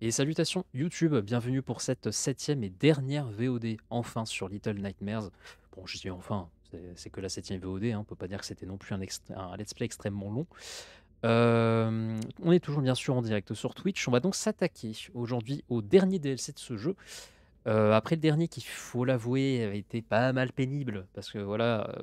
Et salutations YouTube, bienvenue pour cette septième et dernière VOD enfin sur Little Nightmares. Bon, je dis enfin, c'est que la septième VOD, hein, on peut pas dire que c'était non plus un, let's play extrêmement long. Euh, on est toujours bien sûr en direct sur Twitch, on va donc s'attaquer aujourd'hui au dernier DLC de ce jeu. Euh, après le dernier qui, faut l'avouer, avait été pas mal pénible, parce que voilà... Euh,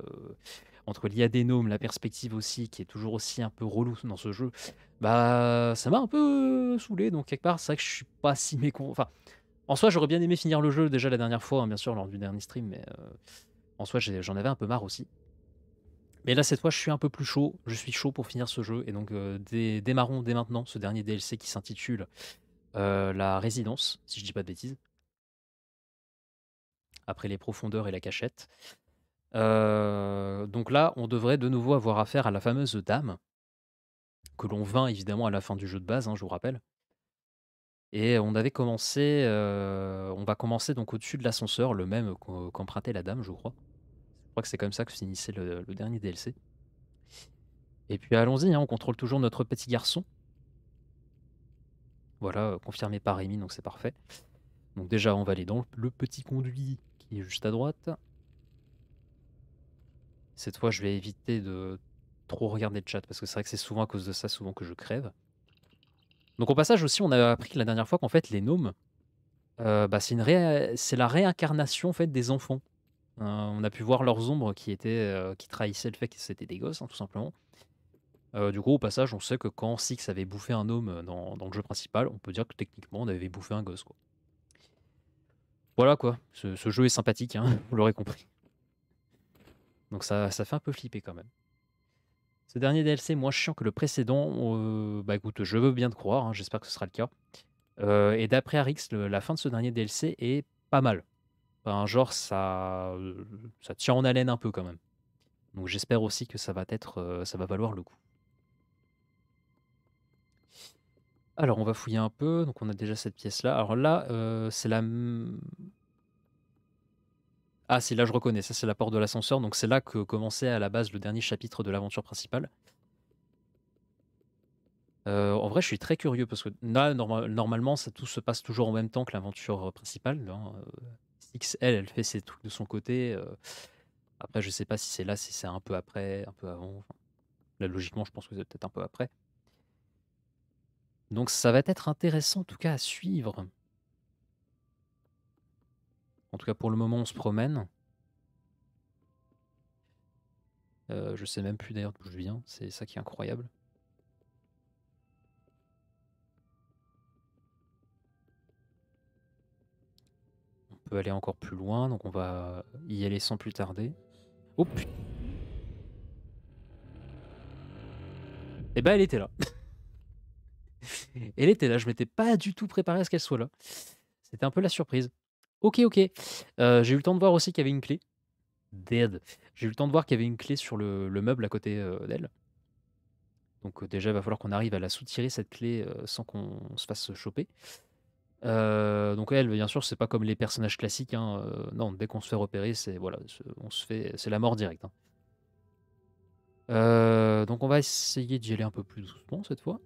entre l'IADénome, la perspective aussi, qui est toujours aussi un peu relou dans ce jeu, bah ça m'a un peu euh, saoulé. Donc quelque part, c'est vrai que je suis pas si mécon. Enfin, en soi, j'aurais bien aimé finir le jeu déjà la dernière fois, hein, bien sûr, lors du dernier stream, mais euh, en soi, j'en avais un peu marre aussi. Mais là, cette fois, je suis un peu plus chaud. Je suis chaud pour finir ce jeu. Et donc, euh, démarrons dès maintenant ce dernier DLC qui s'intitule La Résidence, si je dis pas de bêtises. Après les profondeurs et la cachette. Euh, donc là, on devrait de nouveau avoir affaire à la fameuse dame, que l'on vint évidemment à la fin du jeu de base, hein, je vous rappelle. Et on avait commencé, euh, on va commencer donc au-dessus de l'ascenseur, le même qu'empruntait la dame, je crois. Je crois que c'est comme ça que finissait le, dernier DLC. Et puis allons-y, hein, on contrôle toujours notre petit garçon. Voilà, euh, confirmé par Rémi, donc c'est parfait. Donc déjà, on va aller dans le petit conduit qui est juste à droite. Cette fois, je vais éviter de trop regarder le chat parce que c'est vrai que c'est souvent à cause de ça, souvent que je crève. Donc au passage aussi, on a appris la dernière fois qu'en fait les gnomes, euh, bah, c'est la réincarnation fait des enfants. Euh, on a pu voir leurs ombres qui étaient, euh, qui trahissaient le fait que c'était des gosses, hein, tout simplement. du coup, au passage, on sait que quand Six avait bouffé un homme dans, le jeu principal, on peut dire que techniquement, on avait bouffé un gosse. Voilà quoi. Ce, jeu est sympathique, hein, vous l'aurez compris. Donc ça, ça fait un peu flipper quand même. Ce dernier DLC moins chiant que le précédent, euh, bah écoute, je veux bien te croire, hein, j'espère que ce sera le cas. Euh, et d'après Arix, la fin de ce dernier DLC est pas mal. Enfin, genre, ça, euh, ça tient en haleine un peu quand même. Donc j'espère aussi que ça va, être, ça va valoir le coup. Alors on va fouiller un peu, donc on a déjà cette pièce là. Alors là, c'est la ah, si, là je reconnais, ça c'est la porte de l'ascenseur, donc c'est là que commençait à la base le dernier chapitre de l'aventure principale. Euh, en vrai, je suis très curieux parce que là, normalement, ça tout se passe toujours en même temps que l'aventure euh, principale. Hein. Six, euh, elle, elle fait ses trucs de son côté. Après, je sais pas si c'est là, si c'est un peu après, un peu avant. là, logiquement, je pense que c'est peut-être un peu après. Donc, ça va être intéressant en tout cas à suivre. En tout cas, pour le moment, on se promène. Euh, je sais même plus d'ailleurs d'où je viens, c'est ça qui est incroyable. On peut aller encore plus loin, donc on va y aller sans plus tarder. Oh Et eh bah ben, elle était là. elle était là, je m'étais pas du tout préparé à ce qu'elle soit là. C'était un peu la surprise. Ok, ok. Euh, j'ai eu le temps de voir aussi qu'il y avait une clé. Dead. J'ai eu le temps de voir qu'il y avait une clé sur le, meuble à côté euh, d'elle. Donc euh, déjà, il va falloir qu'on arrive à la soutirer cette clé sans qu'on se fasse choper. donc elle, bien sûr, c'est pas comme les personnages classiques. Hein, non, dès qu'on se fait repérer, c'est voilà, la mort directe. Hein. donc on va essayer d'y aller un peu plus doucement cette fois.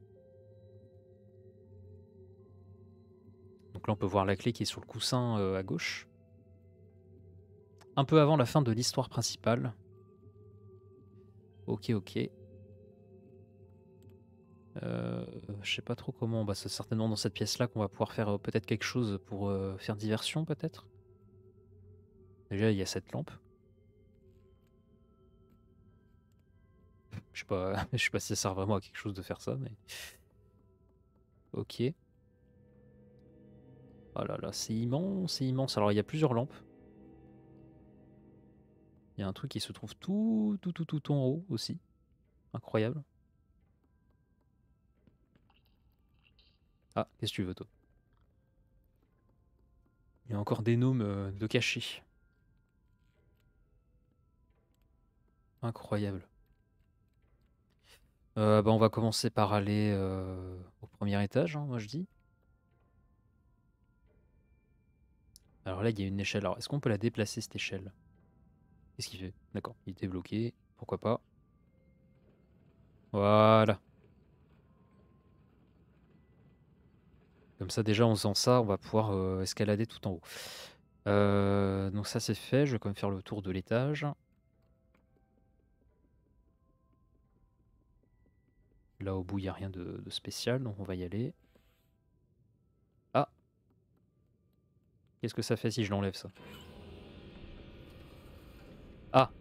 là, on peut voir la clé qui est sur le coussin euh, à gauche. Un peu avant la fin de l'histoire principale. Ok, ok. Euh, je sais pas trop comment. Bah, c'est certainement dans cette pièce-là qu'on va pouvoir faire euh, peut-être quelque chose pour faire diversion, peut-être. Déjà, il y a cette lampe. Je sais pas, je sais pas si ça sert vraiment à quelque chose de faire ça, mais. Ok. Oh là là, c'est immense, c'est immense. Alors il y a plusieurs lampes. Il y a un truc qui se trouve tout, tout, tout, tout en haut aussi. Incroyable. Ah, qu'est-ce que tu veux, toi Il y a encore des gnomes euh, de cachés. Incroyable. Euh, bah, on va commencer par aller euh, au premier étage, hein, moi je dis. Alors là, il y a une échelle. Alors, est-ce qu'on peut la déplacer, cette échelle Qu'est-ce qu'il fait D'accord, il était bloqué. Pourquoi pas Voilà. Comme ça, déjà, en faisant ça, on va pouvoir euh, escalader tout en haut. Euh, donc ça, c'est fait. Je vais quand même faire le tour de l'étage. Là, au bout, il n'y a rien de spécial, donc on va y aller. Qu'est-ce que ça fait si je l'enlève ça Ah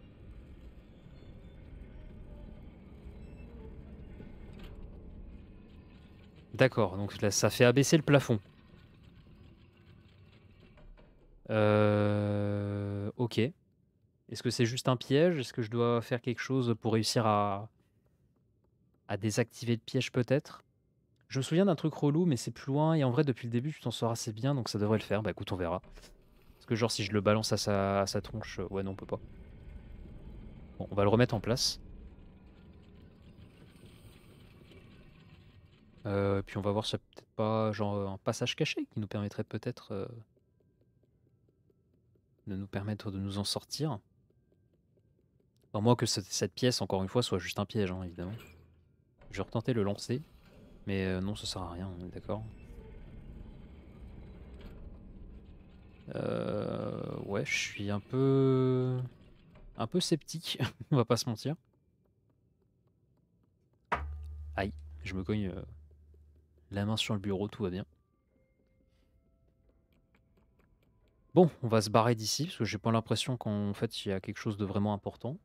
D'accord, donc là, ça fait abaisser le plafond. Euh... Ok. Est-ce que c'est juste un piège Est-ce que je dois faire quelque chose pour réussir à, à désactiver le piège peut-être je me souviens d'un truc relou, mais c'est plus loin. Et en vrai, depuis le début, tu t'en sors assez bien, donc ça devrait le faire. Bah écoute, on verra. Parce que genre, si je le balance à sa, tronche, euh, ouais, non, on peut pas. Bon, on va le remettre en place. Euh, puis on va voir si peut-être pas genre un passage caché qui nous permettrait peut-être euh, de nous permettre de nous en sortir. À moins que cette, pièce, encore une fois, soit juste un piège, hein, évidemment. Je vais retenter le lancer. Mais euh, non, ça sert à rien, on est d'accord. Euh, ouais, je suis un peu... Un peu sceptique, on va pas se mentir. Aïe, je me cogne euh, la main sur le bureau, tout va bien. Bon, on va se barrer d'ici, parce que j'ai pas l'impression qu'en fait il y a quelque chose de vraiment important.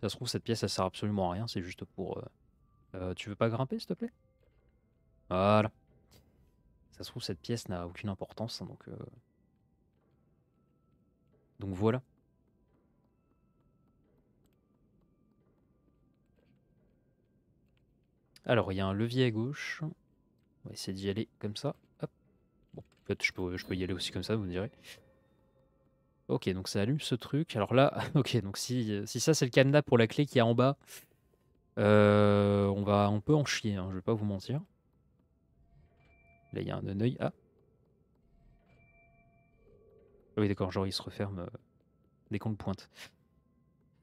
Ça se trouve, cette pièce, ça sert absolument à rien, c'est juste pour... Euh, tu veux pas grimper, s'il te plaît voilà. Ça se trouve, cette pièce n'a aucune importance, hein, donc... Euh. Donc voilà. Alors, il y a un levier à gauche. On va essayer d'y aller comme ça. Hop. Bon, peut-être je peux, je peux y aller aussi comme ça, vous me direz. Ok, donc ça allume ce truc. Alors là, ok, donc si, si ça c'est le cadenas pour la clé qu'il y a en bas, euh, on, va, on peut en chier, hein, je vais pas vous mentir. Là, il y a un œil. Ah. ah oui, d'accord, genre il se referme euh, dès qu'on le pointe.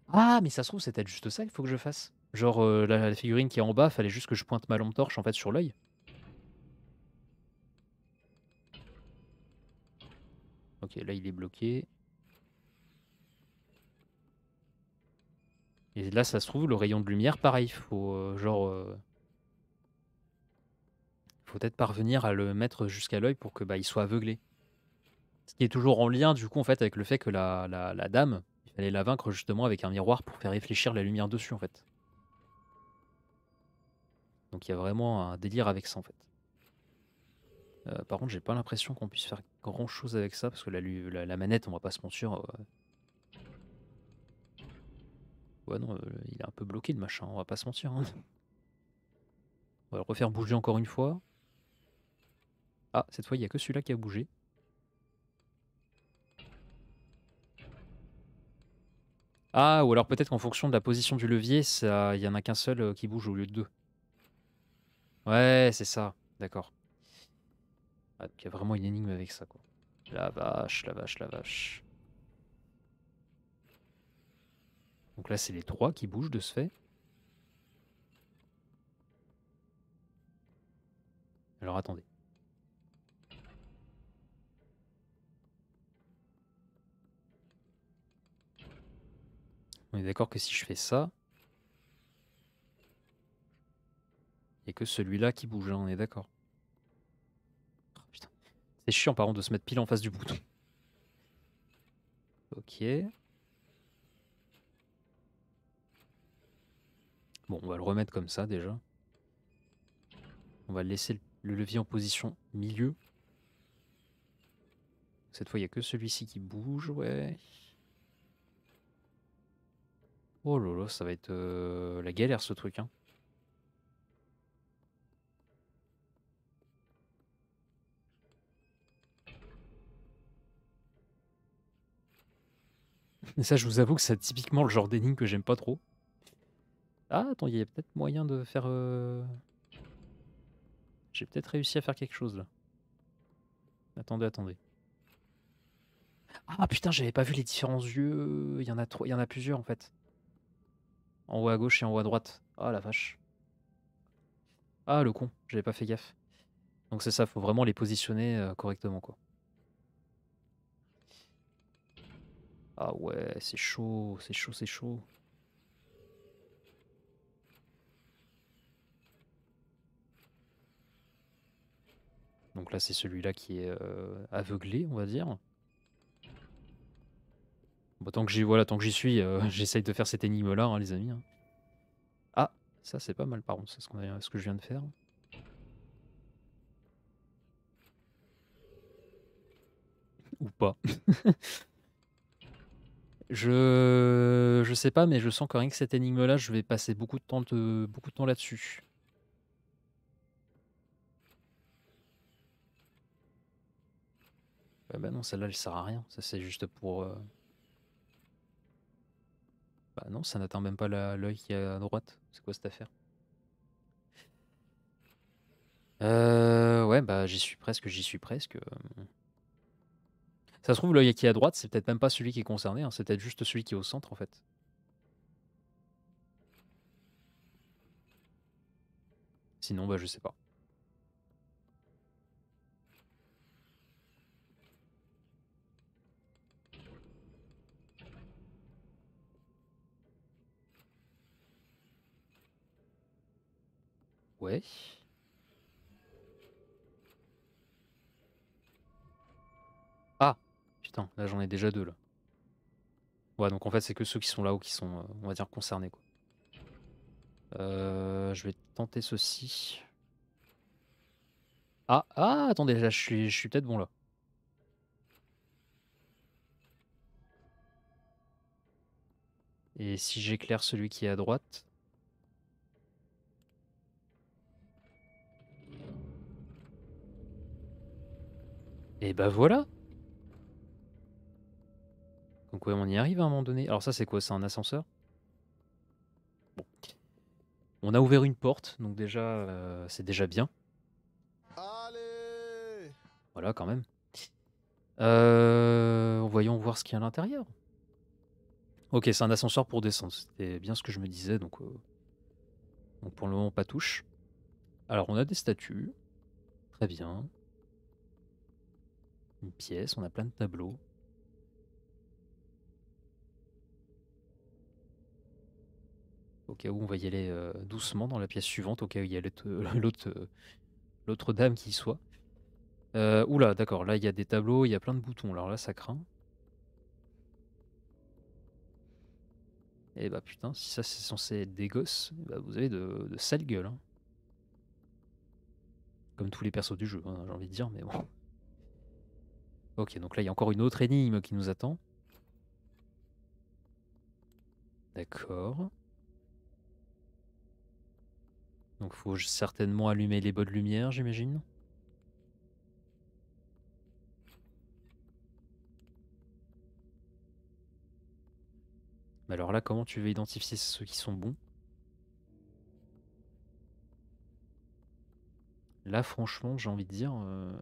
Ah, mais ça se trouve, c'est peut-être juste ça qu'il faut que je fasse. Genre, euh, la, figurine qui est en bas, fallait juste que je pointe ma lampe torche en fait sur l'œil. Ok, là il est bloqué. Et là, ça se trouve, le rayon de lumière, pareil, faut euh, genre il faut peut-être parvenir à le mettre jusqu'à l'œil pour qu'il bah, soit aveuglé. Ce qui est toujours en lien du coup en fait avec le fait que la, dame, il fallait la vaincre justement avec un miroir pour faire réfléchir la lumière dessus en fait. Donc il y a vraiment un délire avec ça en fait. Euh, par contre, j'ai pas l'impression qu'on puisse faire grand chose avec ça parce que la, manette, on va pas se mentir. Euh, ouais, non, euh, il est un peu bloqué le machin, on va pas se mentir. Hein. On va le refaire bouger encore une fois. Ah, cette fois, il n'y a que celui-là qui a bougé. Ah, ou alors peut-être qu'en fonction de la position du levier, il n'y en a qu'un seul euh, qui bouge au lieu de deux. Ouais, c'est ça. D'accord. Ah, il y a vraiment une énigme avec ça, quoi. La vache, la vache, la vache. Donc là, c'est les trois qui bougent de ce fait. Alors attendez. On est d'accord que si je fais ça, il n'y a que celui-là qui bouge, hein, on est d'accord. Oh, C'est chiant par contre de se mettre pile en face du bouton. Ok. Bon, on va le remettre comme ça déjà. On va laisser le levier en position milieu. Cette fois, il n'y a que celui-ci qui bouge, ouais. Oh lolo, ça va être euh, la galère ce truc. Hein. ça, je vous avoue que c'est typiquement le genre d'énigme que j'aime pas trop. Ah, attends, il y a peut-être moyen de faire... Euh, j'ai peut-être réussi à faire quelque chose, là. Attendez, attendez. Ah putain, j'avais pas vu les différents yeux. Il y en a trop, il y en a plusieurs en fait. En haut à gauche et en haut à droite. Ah la vache. Ah le con, j'avais pas fait gaffe. Donc c'est ça, faut vraiment les positionner euh, correctement quoi. Ah ouais, c'est chaud, c'est chaud, c'est chaud. Donc là c'est celui-là qui est euh, aveuglé on va dire. Bah, tant que j'y voilà, tant que j'y suis, euh, j'essaye de faire cette énigme là, hein, les amis. Hein. Ah, ça c'est pas mal par contre, c'est ce, que je viens de faire. Ou pas. je je sais pas, mais je sens quand même que cette énigme là, je vais passer beaucoup de temps de temps là-dessus. Bah, bah non, celle-là, elle sert à rien. Ça c'est juste pour. Euh, bah non, ça n'atteint même pas l'œil qui est à droite. C'est quoi cette affaire euh, Ouais, bah j'y suis presque, j'y suis presque. Euh. Ça se trouve, l'œil qui est à droite, c'est peut-être même pas celui qui est concerné. Hein, c'est peut-être juste celui qui est au centre, en fait. Sinon, bah je sais pas. Ah Putain, là j'en ai déjà deux là. Ouais, donc en fait c'est que ceux qui sont là-haut qui sont, euh, on va dire, concernés quoi. Euh, je vais tenter ceci. Ah, ah attendez, là je suis, je suis peut-être bon là. Et si j'éclaire celui qui est à droite... Et bah voilà Donc on y arrive hein, à un moment donné. Alors ça c'est quoi C'est un ascenseur Bon. On a ouvert une porte, donc déjà euh, c'est déjà bien. Allez voilà quand même. Euh, voyons voir ce qu'il y a à l'intérieur. Ok, c'est un ascenseur pour descendre. C'était bien ce que je me disais, donc, euh, donc pour le moment, pas touche. Alors, on a des statues. Très bien une pièce, on a plein de tableaux. Au cas où on va y aller euh, doucement dans la pièce suivante, au cas où il y a l'autre euh, euh, dame qui soit. oula, d'accord, là il y a des tableaux, il y a plein de boutons, alors là ça craint. Et eh bah putain, si ça c'est censé être des gosses, bah, vous avez de, sales gueules. Hein. Comme tous les persos du jeu, hein, j'ai envie de dire, mais bon. Ok, donc là, il y a encore une autre énigme qui nous attend. D'accord. Donc faut certainement allumer les bonnes lumières, j'imagine. Mais alors là, comment tu veux identifier ceux qui sont bons Là, franchement, j'ai envie de dire... Euh,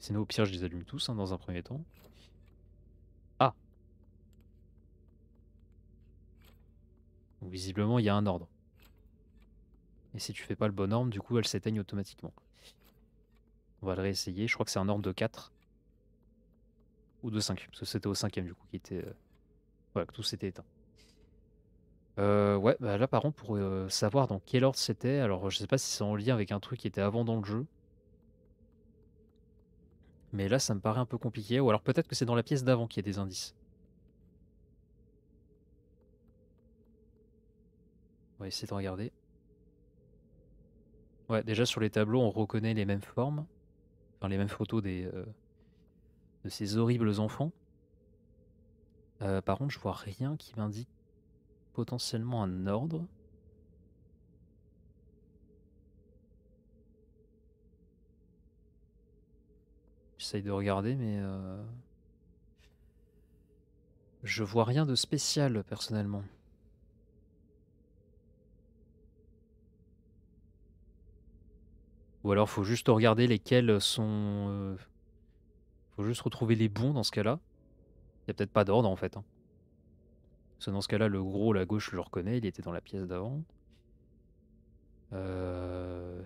Sinon, au pire, je les allume tous hein, dans un premier temps. Ah Visiblement, il y a un ordre. Et si tu fais pas le bon ordre, du coup, elle s'éteigne automatiquement. On va le réessayer. Je crois que c'est un ordre de 4 ou de 5. Parce que c'était au cinquième, du coup, qui était. Euh, voilà, que tout s'était éteint. Euh, ouais, bah là par contre, pour euh, savoir dans quel ordre c'était, alors je sais pas si c'est en lien avec un truc qui était avant dans le jeu, mais là, ça me paraît un peu compliqué. Ou alors peut-être que c'est dans la pièce d'avant qu'il y a des indices. On va essayer de regarder. Ouais, déjà sur les tableaux, on reconnaît les mêmes formes. Enfin, les mêmes photos des, euh, de ces horribles enfants. Euh, par contre, je vois rien qui m'indique potentiellement un ordre. j'essaye de regarder, mais euh, je vois rien de spécial personnellement. Ou alors faut juste regarder lesquels sont. Euh, faut juste retrouver les bons dans ce cas-là. Il y a peut-être pas d'ordre en fait. Hein. Parce dans ce cas-là, le gros, la gauche, je le reconnais, il était dans la pièce d'avant. Euh,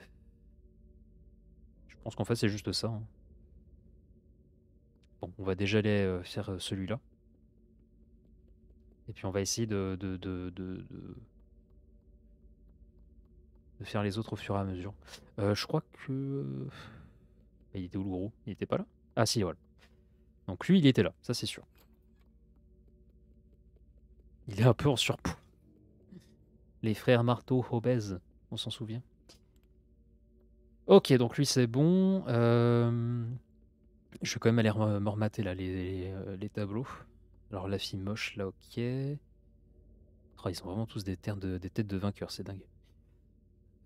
je pense qu'en fait, c'est juste ça. Hein. Bon, on va déjà aller euh, faire euh, celui-là. Et puis on va essayer de de, de, faire les autres au fur et à mesure. Euh, je crois que... Il était où le gros Il n'était pas là Ah si, voilà. Donc lui, il était là, ça c'est sûr. Il est un peu en surpoids. Les frères Marteau obèses, on s'en souvient. Ok, donc lui c'est bon. Euh... Je suis quand même allé m'en remater là euh, les, tableaux. Alors la fille moche là, ok. Oh, ils sont vraiment tous des, des têtes de vainqueurs, c'est dingue.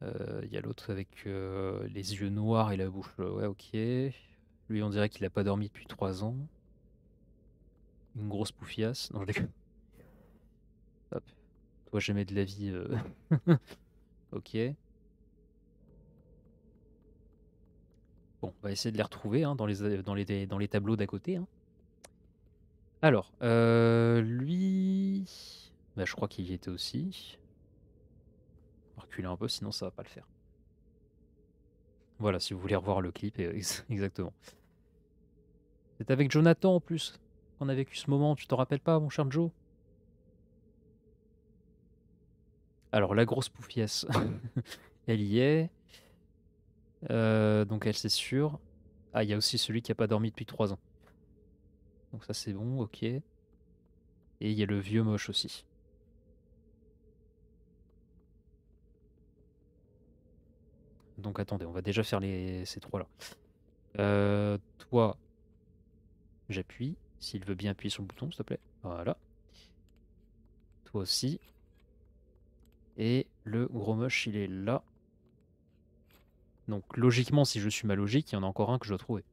Euh, il y a l'autre avec euh, les yeux noirs et la bouche. Ouais, ok. Lui, on dirait qu'il n'a pas dormi depuis 3 ans. Une grosse poufiasse. Non, je déconne. Hop. Toi, jamais de la vie. ok. on va essayer de les retrouver hein, dans, les, euh, dans, dans les tableaux d'à côté. Hein. Alors, euh, lui... Bah, je crois qu'il y était aussi. On va reculer un peu, sinon ça va pas le faire. Voilà, si vous voulez revoir le clip, euh, exactement. C'est avec Jonathan en plus qu'on a vécu ce moment, tu t'en rappelles pas, mon cher Joe Alors, la grosse poufiasse, elle y est. Euh, donc elle, c'est sûr. Ah, il y a aussi celui qui n'a pas dormi depuis 3 ans. Donc ça, c'est bon, ok. Et il y a le vieux moche aussi. Donc attendez, on va déjà faire ces trois-là. Euh, toi, j'appuie. S'il veut bien appuyer sur le bouton, s'il te plaît. Voilà. Toi aussi. Et le gros moche, il est là. Donc logiquement, si je suis ma logique, il y en a encore un que je dois trouver.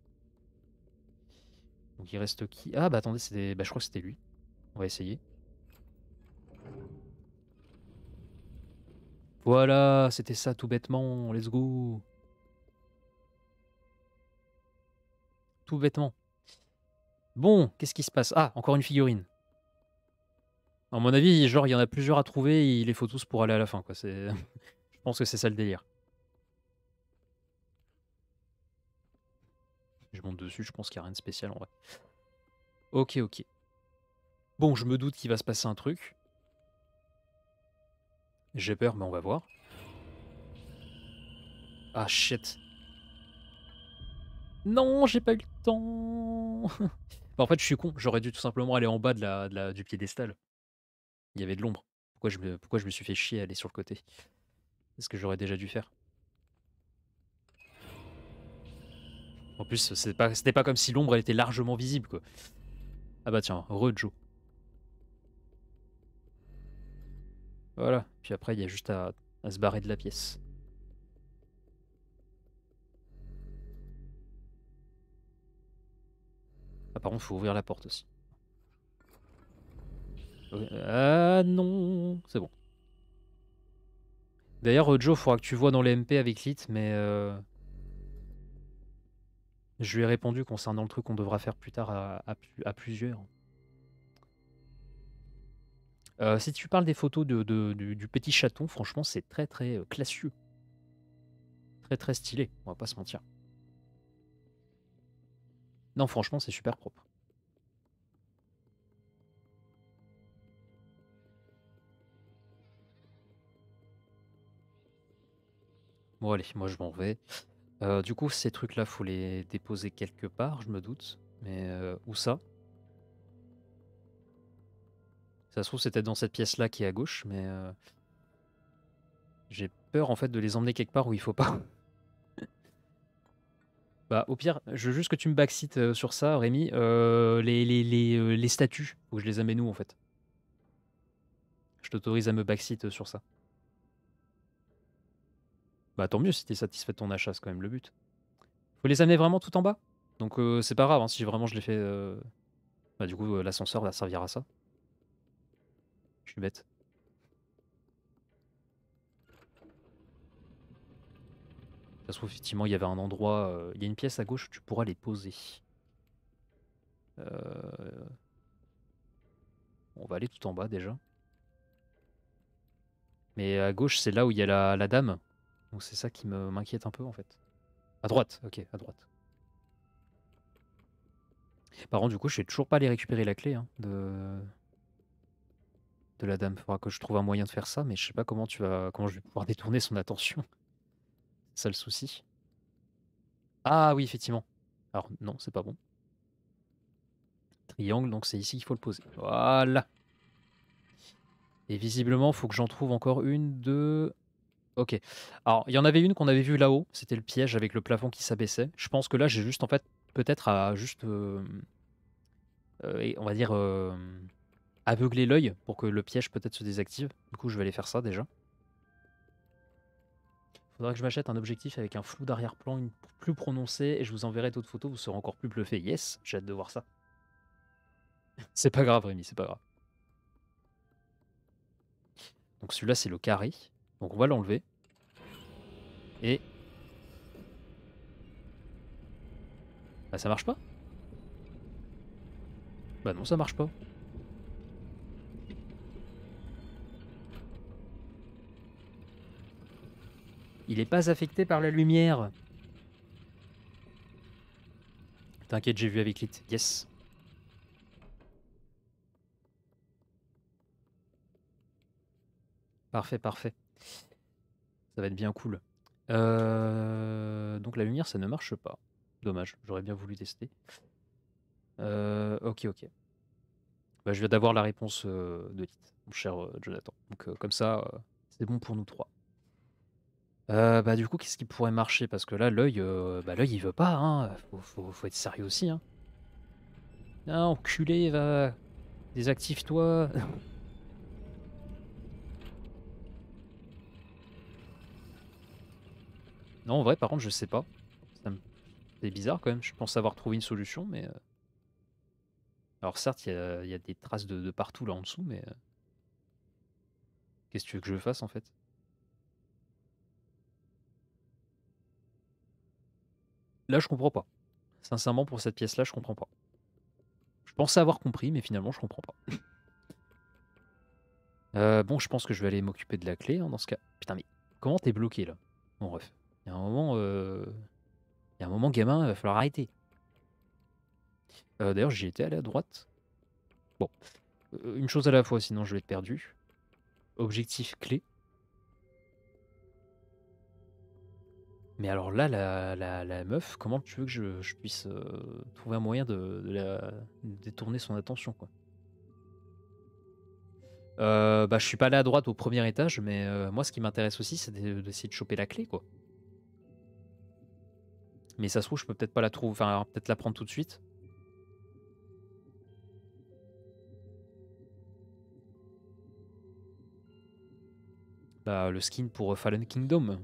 Donc il reste qui Ah bah attendez, c'était, bah, je crois que c'était lui. On va essayer. Voilà, c'était ça tout bêtement. Let's go. Tout bêtement. Bon, qu'est-ce qui se passe Ah, encore une figurine. en mon avis, genre, il y en a plusieurs à trouver, il les faut tous pour aller à la fin, quoi. je pense que c'est ça le délire. Je monte dessus, je pense qu'il n'y a rien de spécial en vrai. Ok, ok. Bon, je me doute qu'il va se passer un truc. J'ai peur, mais on va voir. Ah shit. Non, j'ai pas eu le temps. Bah, en fait, je suis con. J'aurais dû tout simplement aller en bas de la, du piédestal. Il y avait de l'ombre. Pourquoi je, me, pourquoi je me suis fait chier à aller sur le côté C'est ce que j'aurais déjà dû faire. En plus, c'était pas, pas comme si l'ombre était largement visible, quoi. Ah bah tiens, Rejo. Voilà, puis après, il y a juste à, se barrer de la pièce. Ah par contre, faut ouvrir la porte aussi. Ah non, c'est bon. D'ailleurs, il faudra que tu vois dans les MP avec Lit, mais euh, je lui ai répondu concernant le truc qu'on devra faire plus tard à, plusieurs. Euh, si tu parles des photos de, du, du, petit chaton, franchement, c'est très très euh, classieux. Très très stylé, on va pas se mentir. Non, franchement, c'est super propre. Bon, allez, moi je m'en vais. Euh, du coup, ces trucs-là, faut les déposer quelque part, je me doute. Mais euh, où ça Ça se trouve, c'était dans cette pièce-là qui est à gauche, mais euh, j'ai peur en fait de les emmener quelque part où il faut pas. bah, au pire, je veux juste que tu me backsites sur ça, Rémi. les, les, les, statues, où je les amène où en fait Je t'autorise à me backsite sur ça. Bah tant mieux si t'es satisfait de ton achat, c'est quand même le but. Faut les amener vraiment tout en bas. Donc euh, c'est pas grave, hein, si vraiment je les fais... Euh, bah du coup, euh, l'ascenseur va servir à ça. Je suis bête. Ça se trouve, effectivement, il y avait un endroit... Il y a une pièce à gauche où tu pourras les poser. On va aller tout en bas déjà. Mais à gauche, c'est là où il y a la dame. Donc c'est ça qui m'inquiète un peu en fait. À droite, ok, à droite. Par contre, du coup, je vais toujours pas aller récupérer la clé hein, de... de la dame. Il Faudra que je trouve un moyen de faire ça, mais je sais pas comment tu vas, comment je vais pouvoir détourner son attention. C'est ça le souci. Ah oui, effectivement. Alors non, c'est pas bon. Triangle, donc c'est ici qu'il faut le poser. Voilà. Et visiblement, il faut que j'en trouve encore une, deux, Ok. Alors, il y en avait une qu'on avait vue là-haut, c'était le piège avec le plafond qui s'abaissait. Je pense que là, j'ai juste, en fait, peut-être à juste, euh, euh, on va dire, euh, aveugler l'œil pour que le piège peut-être se désactive. Du coup, je vais aller faire ça déjà. Faudra que je m'achète un objectif avec un flou d'arrière-plan plus prononcé et je vous enverrai d'autres photos, vous serez encore plus bluffé. Yes, j'ai hâte de voir ça. c'est pas grave, Rémi, c'est pas grave. Donc celui-là, c'est le carré. Donc on va l'enlever. Et... Bah ça marche pas Bah non ça marche pas. Il n'est pas affecté par la lumière. T'inquiète, j'ai vu avec Lit. Yes. Parfait, parfait. Ça va être bien cool. Euh, donc la lumière, ça ne marche pas. Dommage, j'aurais bien voulu tester. Euh, ok, ok. Bah, je viens d'avoir la réponse euh, de Lit, mon cher Jonathan. Donc comme ça, c'est bon pour nous trois. bah du coup, qu'est-ce qui pourrait marcher Parce que là, l'œil, bah, l'œil, il veut pas. Hein. Faut, être sérieux aussi. Hein. Ah, enculé, va. Désactive-toi. Non, en vrai, par contre, je sais pas. C'est bizarre quand même. Je pense avoir trouvé une solution, mais. Euh. Alors, certes, il y, a des traces de, partout là en dessous, mais. Euh. Qu'est-ce que tu veux que je fasse en fait Là, je comprends pas. Sincèrement, pour cette pièce-là, je comprends pas. Je pensais avoir compris, mais finalement, je comprends pas. Euh, bon, je pense que je vais aller m'occuper de la clé hein, dans ce cas. Putain, mais comment t'es bloqué là, mon ref il y a un moment, euh, il y a un moment gamin, il va falloir arrêter. Euh, d'ailleurs, j'y étais allé à droite. Bon, euh, une chose à la fois, sinon je vais être perdu. Objectif clé. Mais alors là, la, meuf, comment tu veux que je, puisse trouver un moyen de, détourner son attention quoi bah, je suis pas allé à droite au premier étage, mais moi ce qui m'intéresse aussi c'est d'essayer de, choper la clé quoi. Mais ça se trouve, je peux peut-être pas la trouver. Enfin, peut-être la prendre tout de suite. Bah, le skin pour euh, Fallen Kingdom.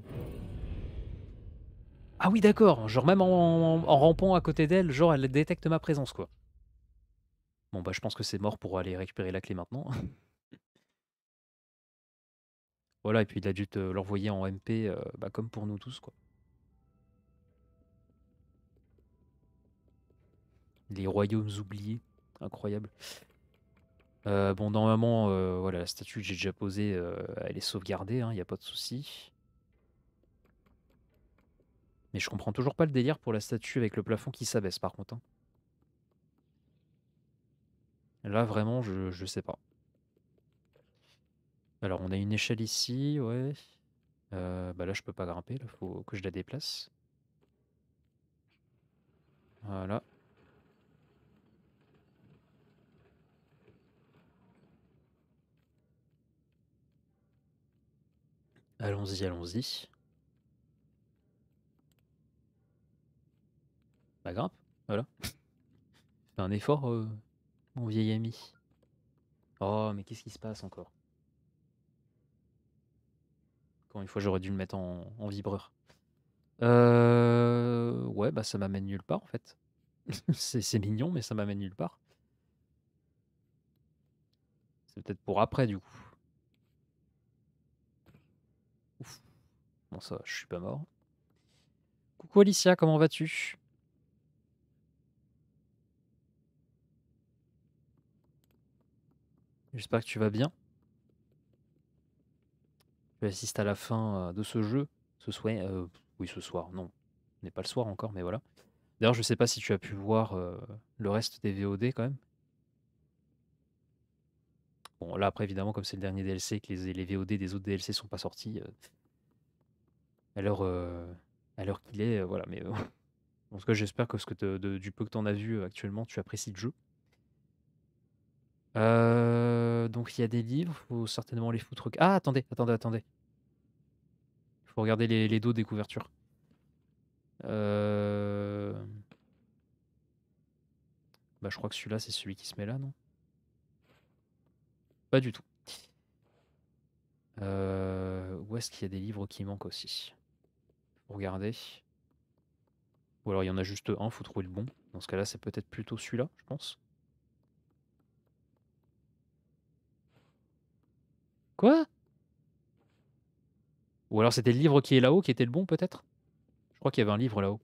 Ah oui, d'accord. Genre, même en, rampant à côté d'elle, genre, elle détecte ma présence, quoi. Bon, bah, je pense que c'est mort pour aller récupérer la clé maintenant. voilà, et puis il a dû te euh, l'envoyer en MP, euh, bah, comme pour nous tous, quoi. Les royaumes oubliés. Incroyable. Euh, bon, normalement, euh, voilà, la statue que j'ai déjà posée, euh, elle est sauvegardée, il hein, n'y a pas de souci. Mais je comprends toujours pas le délire pour la statue avec le plafond qui s'abaisse, par contre. Hein. Là, vraiment, je, ne sais pas. Alors, on a une échelle ici, ouais. bah là, je peux pas grimper, il faut que je la déplace. Voilà. Allons-y, allons-y. Bah grimpe, voilà. C'est un effort, euh, mon vieil ami. Oh, mais qu'est-ce qui se passe encore Quand une fois, j'aurais dû le mettre en, en vibreur. Euh... Ouais, bah ça m'amène nulle part en fait. c'est mignon, mais ça m'amène nulle part. C'est peut-être pour après du coup. Ouf. Bon, ça, je suis pas mort. Coucou Alicia, comment vas-tu J'espère que tu vas bien. j'assiste assistes à la fin euh, de ce jeu, ce soir. Euh, oui, ce soir, non. N'est pas le soir encore, mais voilà. D'ailleurs, je sais pas si tu as pu voir euh, le reste des VOD quand même. Bon, là, après, évidemment, comme c'est le dernier DLC et que les, VOD des autres DLC sont pas sortis, euh, euh, à l'heure qu'il est, euh, voilà. Mais en tout cas, j'espère que, ce que du peu que tu en as vu actuellement, tu apprécies le jeu. donc il y a des livres, faut certainement les foutre. Ah attendez, attendez, attendez. Il faut regarder les, dos des couvertures. Bah je crois que celui-là c'est celui qui se met là, non pas du tout. Euh, où est-ce qu'il y a des livres qui manquent aussi Regardez. Ou alors il y en a juste un, faut trouver le bon. Dans ce cas-là, c'est peut-être plutôt celui-là, je pense. Quoi Ou alors c'était le livre qui est là-haut qui était le bon, peut-être Je crois qu'il y avait un livre là-haut.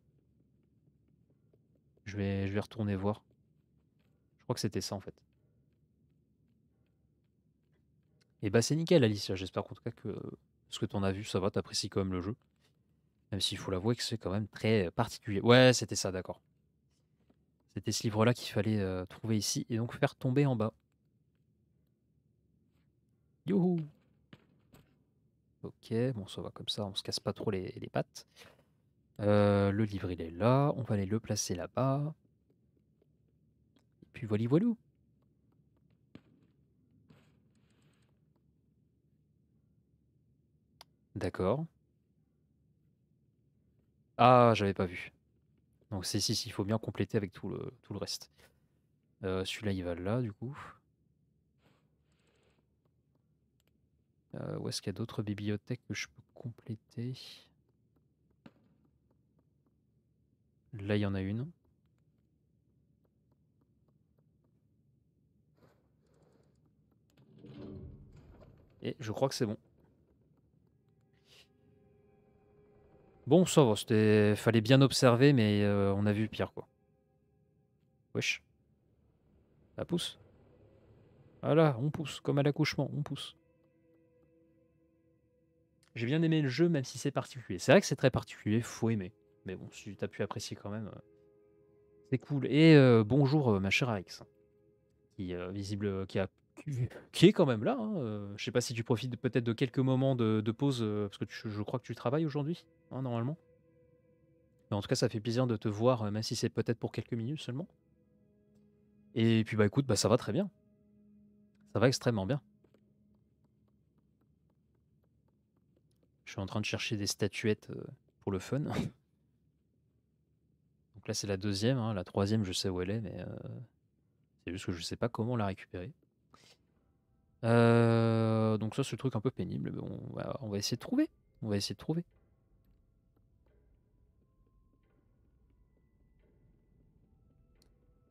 Je vais, je vais retourner voir. Je crois que c'était ça, en fait. Et bah, c'est nickel, Alice. J'espère en tout cas que ce que tu en as vu, ça va, t'apprécies quand même le jeu. Même s'il faut l'avouer que c'est quand même très euh, particulier. Ouais, c'était ça, d'accord. C'était ce livre-là qu'il fallait euh, trouver ici et donc faire tomber en bas. Youhou Ok, bon, ça va comme ça, on se casse pas trop les, pattes. Euh, le livre, il est là. On va aller le placer là-bas. Et puis voilà, voilà. D'accord. Ah, j'avais pas vu. Donc c'est si, si, il faut bien compléter avec tout le, tout le reste. Euh, celui-là, il va là, du coup. Euh, où est-ce qu'il y a d'autres bibliothèques que je peux compléter Là, il y en a une. Et je crois que c'est bon. Bon, ça va, c'était... Fallait bien observer, mais euh, on a vu pire, quoi. Wesh. Ça pousse. Voilà, ah on pousse, comme à l'accouchement, on pousse. J'ai bien aimé le jeu, même si c'est particulier. C'est vrai que c'est très particulier, faut aimer. Mais bon, si t'as pu apprécier quand même, euh, c'est cool. Et euh, bonjour, ma chère Arix, qui, visible, qui a qui est quand même là. Hein, euh, je sais pas si tu profites peut-être de quelques moments de, pause, euh, parce que je crois que tu travailles aujourd'hui, hein, normalement. en tout cas, ça fait plaisir de te voir, euh, même si c'est peut-être pour quelques minutes seulement. Et puis, bah écoute, bah, ça va très bien. Ça va extrêmement bien. Je suis en train de chercher des statuettes pour le fun. Donc là, c'est la deuxième. Hein, la troisième, je sais où elle est, mais c'est juste que je sais pas comment la récupérer. Euh, donc ça, c'est le truc un peu pénible. on va, essayer de trouver. On va essayer de trouver.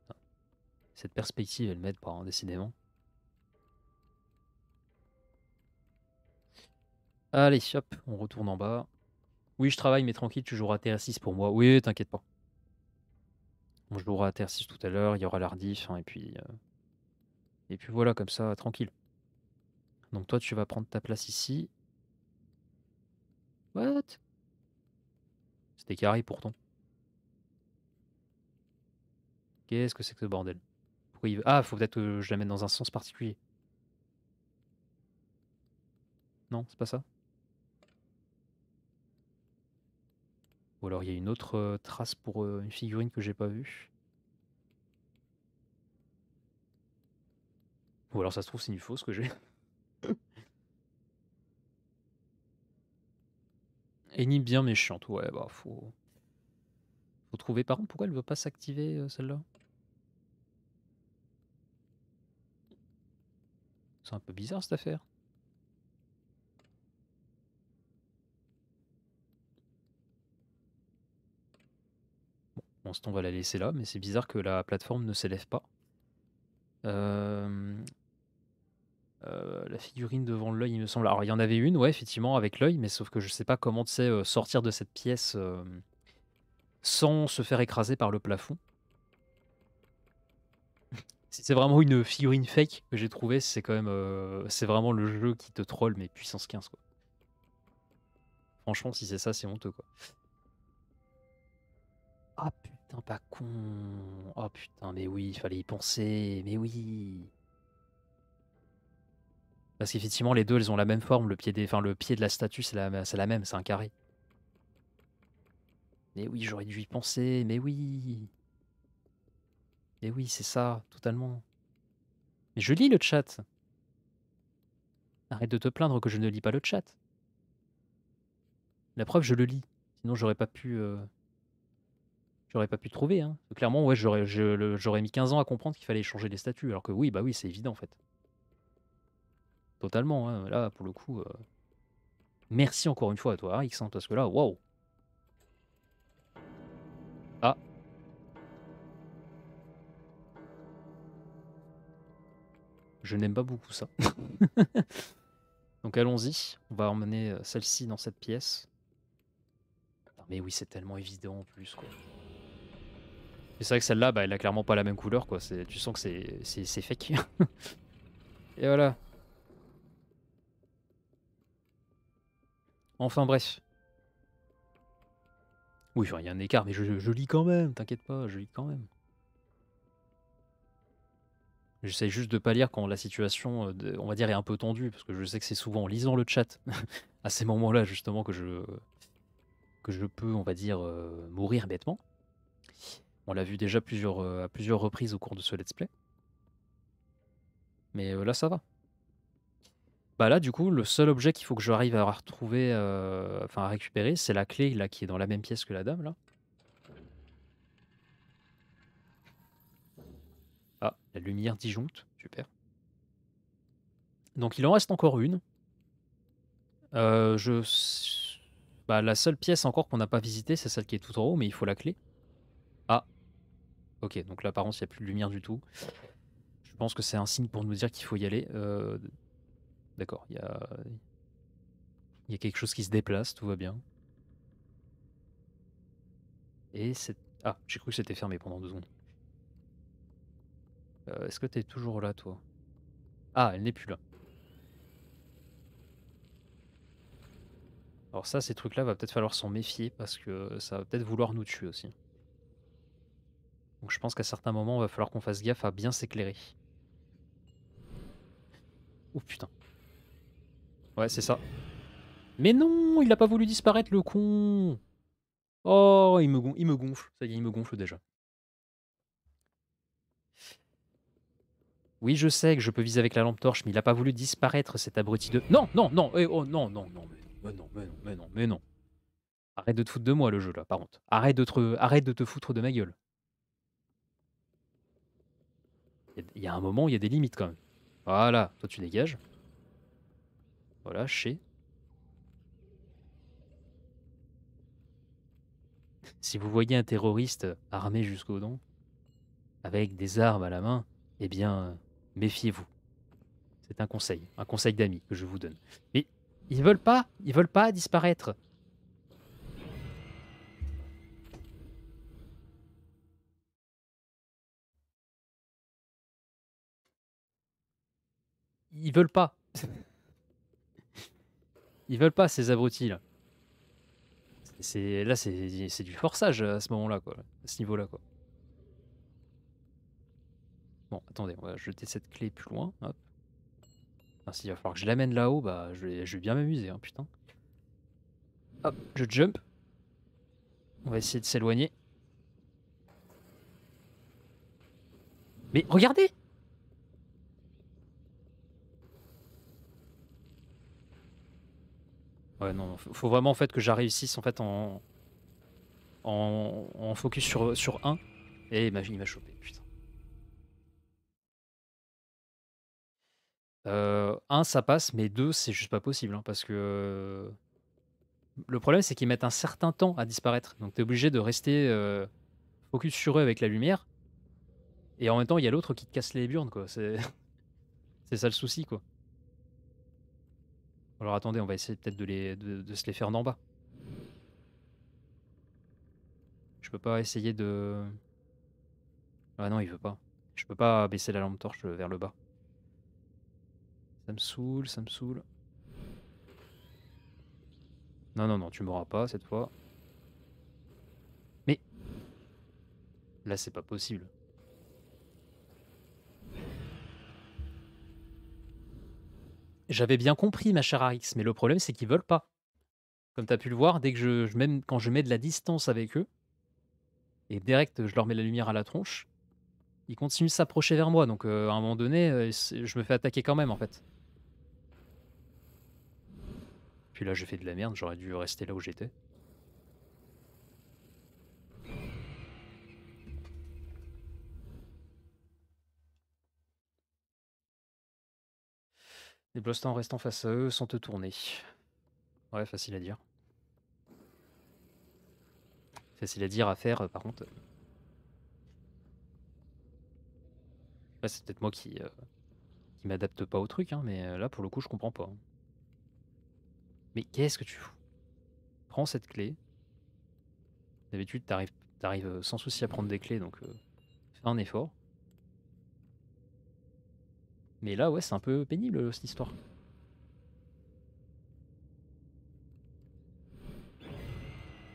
Ah. Cette perspective, elle m'aide pas, hein, décidément. Allez, hop, on retourne en bas. Oui, je travaille, mais tranquille, tu joueras à TR6 pour moi. Oui, t'inquiète pas. On jouera à TR6 tout à l'heure, il y aura l'ardif, hein, et puis... Euh, et puis voilà, comme ça, tranquille. Donc toi, tu vas prendre ta place ici. What C'était carré pourtant. Qu'est-ce que c'est que ce bordel Ah, faut peut-être que je la mette dans un sens particulier. Non, c'est pas ça Ou alors il y a une autre euh, trace pour euh, une figurine que j'ai pas vue. Ou alors ça se trouve c'est une fausse que j'ai. ni bien méchante, ouais, bah faut. Faut trouver. Par contre, pourquoi elle veut pas s'activer euh, celle-là C'est un peu bizarre cette affaire. Bon, se on va la laisser là, mais c'est bizarre que la plateforme ne s'élève pas. Euh, euh, la figurine devant l'œil, il me semble. Alors, il y en avait une, ouais, effectivement, avec l'œil, mais sauf que je sais pas comment tu sais euh, sortir de cette pièce euh, sans se faire écraser par le plafond. si c'est vraiment une figurine fake que j'ai trouvée, c'est quand même. c'est vraiment le jeu qui te troll, mais puissance 15, quoi. Franchement, si c'est ça, c'est honteux, quoi. Ah putain, pas con. Ah putain, mais oui, il fallait y penser. Mais oui. Parce qu'effectivement, les deux, elles ont la même forme. Le pied, le pied de la statue, c'est la... c'est la même, c'est un carré. Mais oui, j'aurais dû y penser, mais oui. Mais oui, c'est ça, totalement. Mais je lis le chat. Arrête de te plaindre que je ne lis pas le chat. La preuve, je le lis. Sinon, j'aurais pas pu. Euh, j'aurais pas pu trouver. Hein. Clairement, ouais, j'aurais mis 15 ans à comprendre qu'il fallait changer les statues. Alors que oui, bah oui, c'est évident en fait totalement. Hein. Là, pour le coup, euh, merci encore une fois à toi, Arix, hein, parce que là, waouh! Ah! Je n'aime pas beaucoup ça. Donc allons-y, on va emmener euh, celle-ci dans cette pièce. mais oui, c'est tellement évident en plus, quoi. c'est vrai que celle-là, bah, elle a clairement pas la même couleur, quoi. Tu sens que c'est fake. Et voilà, Enfin bref. Oui, il y a un écart, mais je, lis quand même, t'inquiète pas, je lis quand même. J'essaie juste de pas lire quand la situation, euh, on va dire, est un peu tendue, parce que je sais que c'est souvent en lisant le chat, à ces moments-là justement, que je, que je peux, on va dire, euh, mourir bêtement. On l'a vu déjà euh, à plusieurs reprises au cours de ce let's play. Mais là, ça va. Bah là, du coup, le seul objet qu'il faut que j'arrive à retrouver, euh, enfin à récupérer, c'est la clé là qui est dans la même pièce que la dame là. Ah, la lumière disjoncte, super. Donc il en reste encore une. Euh, je, bah, la seule pièce encore qu'on n'a pas visitée, c'est celle qui est tout en haut, mais il faut la clé. Ah, ok, donc l'apparence, il n'y a plus de lumière du tout. Je pense que c'est un signe pour nous dire qu'il faut y aller. Euh, d'accord, il y a... y a quelque chose qui se déplace, tout va bien. Et c'est... Ah, j'ai cru que c'était fermé pendant deux secondes. Euh, est-ce que t'es toujours là, toi Ah, elle n'est plus là. Alors ça, ces trucs-là, va peut-être falloir s'en méfier parce que ça va peut-être vouloir nous tuer aussi. Donc je pense qu'à certains moments, il va falloir qu'on fasse gaffe à bien s'éclairer. Oh putain. Ouais, c'est ça. Mais non, il n'a pas voulu disparaître, le con. Oh, il me, gonfle, il me gonfle. Ça y est, il me gonfle déjà. Oui, je sais que je peux viser avec la lampe torche, mais il n'a pas voulu disparaître, cet abruti de... Non, non, non, eh, oh, non, non, non, mais, non, mais non, non, non. Arrête de te foutre de moi, le jeu, là, par contre. Arrête de te, arrête de te foutre de ma gueule. Il y, a un moment, il y a des limites, quand même. Voilà, toi, tu dégages. Voilà, chez. Si vous voyez un terroriste armé jusqu'au dents, avec des armes à la main, eh bien, méfiez-vous. C'est un conseil, un conseil d'amis que je vous donne. Mais ils veulent pas, ils veulent pas disparaître. Ils veulent pas. Ils veulent pas ces abrutis là. C'est là, c'est du forçage à ce moment-là, quoi, à ce niveau-là, quoi. Bon, attendez, on va jeter cette clé plus loin. Ah, S'il va falloir que je l'amène là-haut, bah, je vais, je vais bien m'amuser, hein, putain. Hop, je jump. On va essayer de s'éloigner. Mais regardez il faut vraiment fait que j'arrive en fait en, en, focus sur, sur un. Et imagine, il m'a chopé, 1 euh, un, ça passe, mais deux, c'est juste pas possible. Hein, parce que euh, le problème, c'est qu'ils mettent un certain temps à disparaître. Donc, tu es obligé de rester euh, focus sur eux avec la lumière. Et en même temps, il y a l'autre qui te casse les burnes, quoi. C'est ça le souci, quoi. Alors attendez, on va essayer peut-être de, de, se les faire d'en bas. Je peux pas essayer de... Ah non, il veut pas. Je peux pas baisser la lampe torche vers le bas. Ça me saoule, ça me saoule. Non, non, non, tu m'auras pas cette fois. Mais... Là, c'est pas possible. J'avais bien compris, ma chère Arix, mais le problème, c'est qu'ils veulent pas. Comme tu as pu le voir, dès que je, même quand je mets de la distance avec eux, et direct, je leur mets la lumière à la tronche, ils continuent de s'approcher vers moi. Donc, euh, à un moment donné, euh, je me fais attaquer quand même, en fait. Puis là, je fais de la merde, j'aurais dû rester là où j'étais. Les en restant face à eux sans te tourner. Ouais, facile à dire. Facile à dire, à faire, euh, par contre. c'est peut-être moi euh, qui, m'adapte pas au truc, hein, mais euh, là, pour le coup, je comprends pas. Mais qu'est-ce que tu fous Prends cette clé. D'habitude, t'arrives, arrives sans souci à prendre des clés, donc fais un effort. Mais là, ouais, c'est un peu pénible euh, cette histoire.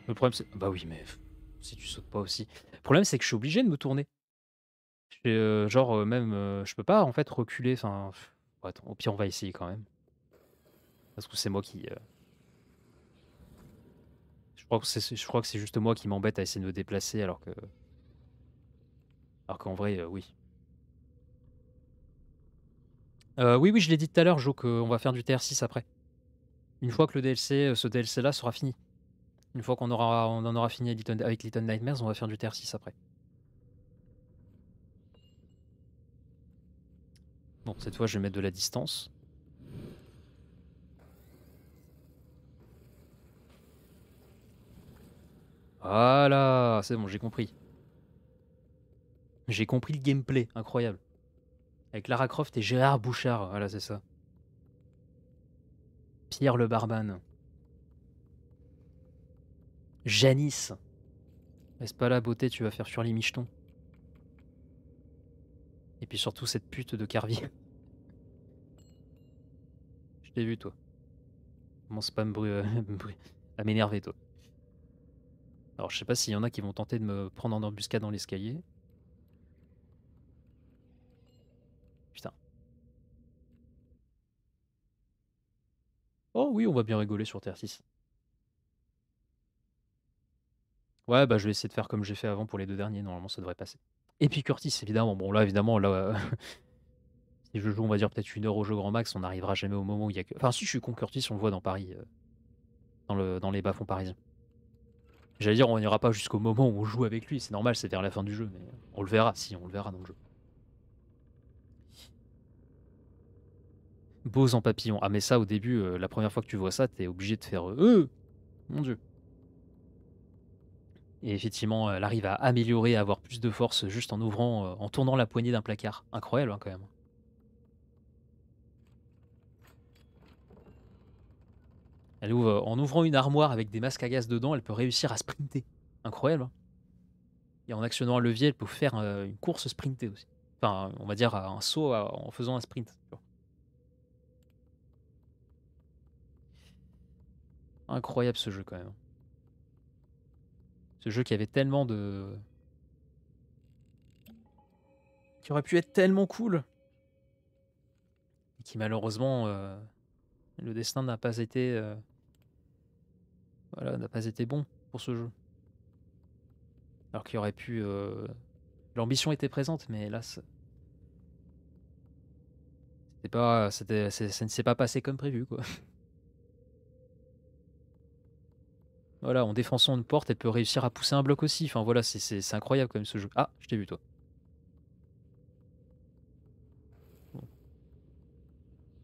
Le problème, c'est. Bah oui, mais si tu sautes pas aussi. Le problème, c'est que je suis obligé de me tourner. Euh, genre, euh, même, je peux pas en fait reculer. Enfin, au pire, on va essayer quand même. Parce que c'est moi qui. Je je crois que c'est juste moi qui m'embête à essayer de me déplacer alors que. Alors qu'en vrai, oui. Euh, oui, oui, je l'ai dit tout à l'heure, Joe qu'on va faire du TR6 après. Une fois que le DLC, euh, ce DLC-là sera fini. Une fois qu'on aura, on en aura fini avec Little Nightmares, on va faire du TR6 après. Bon, cette fois, je vais mettre de la distance. Voilà, c'est bon, j'ai compris. J'ai compris le gameplay, incroyable. Avec Lara Croft et Gérard Bouchard, voilà, c'est ça. Pierre le Barban. Janice. Est-ce pas la beauté, tu vas faire sur les michetons. Et puis surtout cette pute de Carvi. Je t'ai vu, toi. Commence pas à m'énerver, toi. Alors, je sais pas s'il y en a qui vont tenter de me prendre en embuscade dans l'escalier. Oh oui, on va bien rigoler sur Terre 6 Ouais, bah je vais essayer de faire comme j'ai fait avant pour les deux derniers, normalement ça devrait passer. Et puis Curtis, évidemment. Bon là, évidemment, là, euh, si je joue, on va dire peut-être une heure au jeu grand max, on n'arrivera jamais au moment où il y a que... Enfin si je suis con Curtis, on le voit dans Paris, euh, dans, le, dans les bas-fonds parisiens. J'allais dire, on n'ira pas jusqu'au moment où on joue avec lui, c'est normal, c'est vers la fin du jeu, mais on le verra, si, on le verra dans le jeu. Beaux en papillon. Ah mais ça au début, euh, la première fois que tu vois ça, t'es obligé de faire euh, euh, mon dieu. Et effectivement, elle arrive à améliorer, à avoir plus de force juste en ouvrant, euh, en tournant la poignée d'un placard. Incroyable hein, quand même. Elle ouvre, en ouvrant une armoire avec des masques à gaz dedans, elle peut réussir à sprinter. Incroyable. Hein. et en actionnant un levier, elle peut faire une course sprintée aussi. Enfin, on va dire un saut en faisant un sprint. Incroyable ce jeu quand même. Ce jeu qui avait tellement de... qui aurait pu être tellement cool. Et qui malheureusement, euh, le destin n'a pas été... Euh, voilà, n'a pas été bon pour ce jeu. Alors qu'il aurait pu... Euh, l'ambition était présente, mais hélas... Pas, ça ne s'est pas passé comme prévu, quoi. Voilà, en défonçant une porte, elle peut réussir à pousser un bloc aussi. Enfin voilà, c'est incroyable quand même ce jeu. Ah, je t'ai vu toi.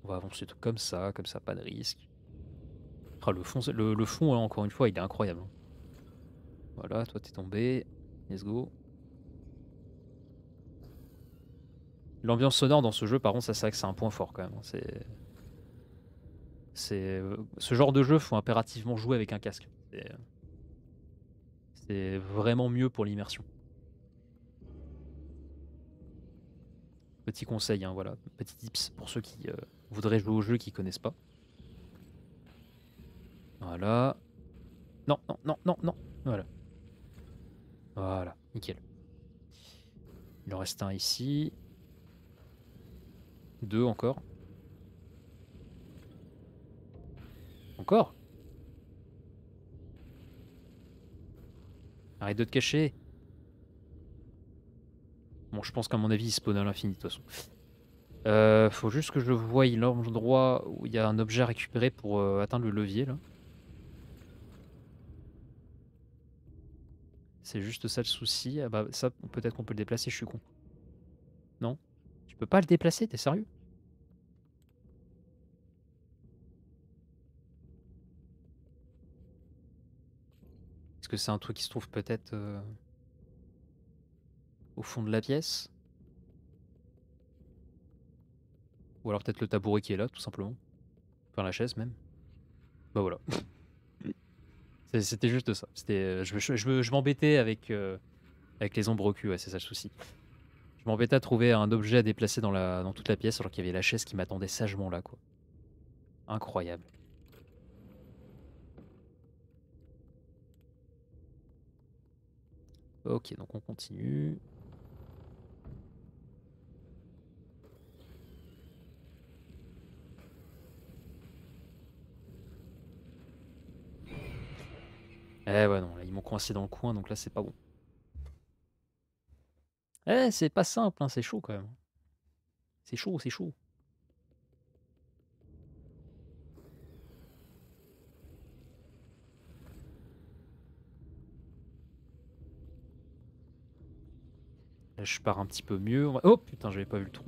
On va avancer comme ça, comme ça, pas de risque. Ah, le fond, le, fond hein, encore une fois, il est incroyable. Hein. Voilà, toi t'es tombé. Let's go. L'ambiance sonore dans ce jeu, par contre, ça c'est que c'est un point fort quand même. Hein. C'est, euh, ce genre de jeu, faut impérativement jouer avec un casque. Euh, c'est vraiment mieux pour l'immersion. Petit conseil, hein, voilà, petit tips pour ceux qui euh, voudraient jouer au jeu qui connaissent pas. Voilà. Non, non, non, non, non. Voilà. Voilà, nickel. Il en reste un ici. Deux encore. Encore Arrête de te cacher. Bon, je pense qu'à mon avis, il spawn à l'infini de toute façon. Euh, faut juste que je voie l'endroit où il y a un objet à récupérer pour euh, atteindre le levier là. C'est juste ça le souci. Ah bah ça, peut-être qu'on peut le déplacer, je suis con. Non Tu peux pas le déplacer, t'es sérieux ce que c'est un truc qui se trouve peut-être euh, au fond de la pièce Ou alors peut-être le tabouret qui est là, tout simplement. Enfin, la chaise même. Bah voilà. C'était juste ça. Euh, je, je, m'embêtais avec, euh, avec les ombres au cul, c'est ça le souci. Je m'embêtais à trouver un objet à déplacer dans, la, dans toute la pièce alors qu'il y avait la chaise qui m'attendait sagement là, quoi. Incroyable. Ok, donc on continue. Eh ouais, non, là, ils m'ont coincé dans le coin, donc là, c'est pas bon. Eh, c'est pas simple, hein, c'est chaud quand même. C'est chaud, c'est chaud. Là, je pars un petit peu mieux. Oh putain, j'avais pas vu le trou.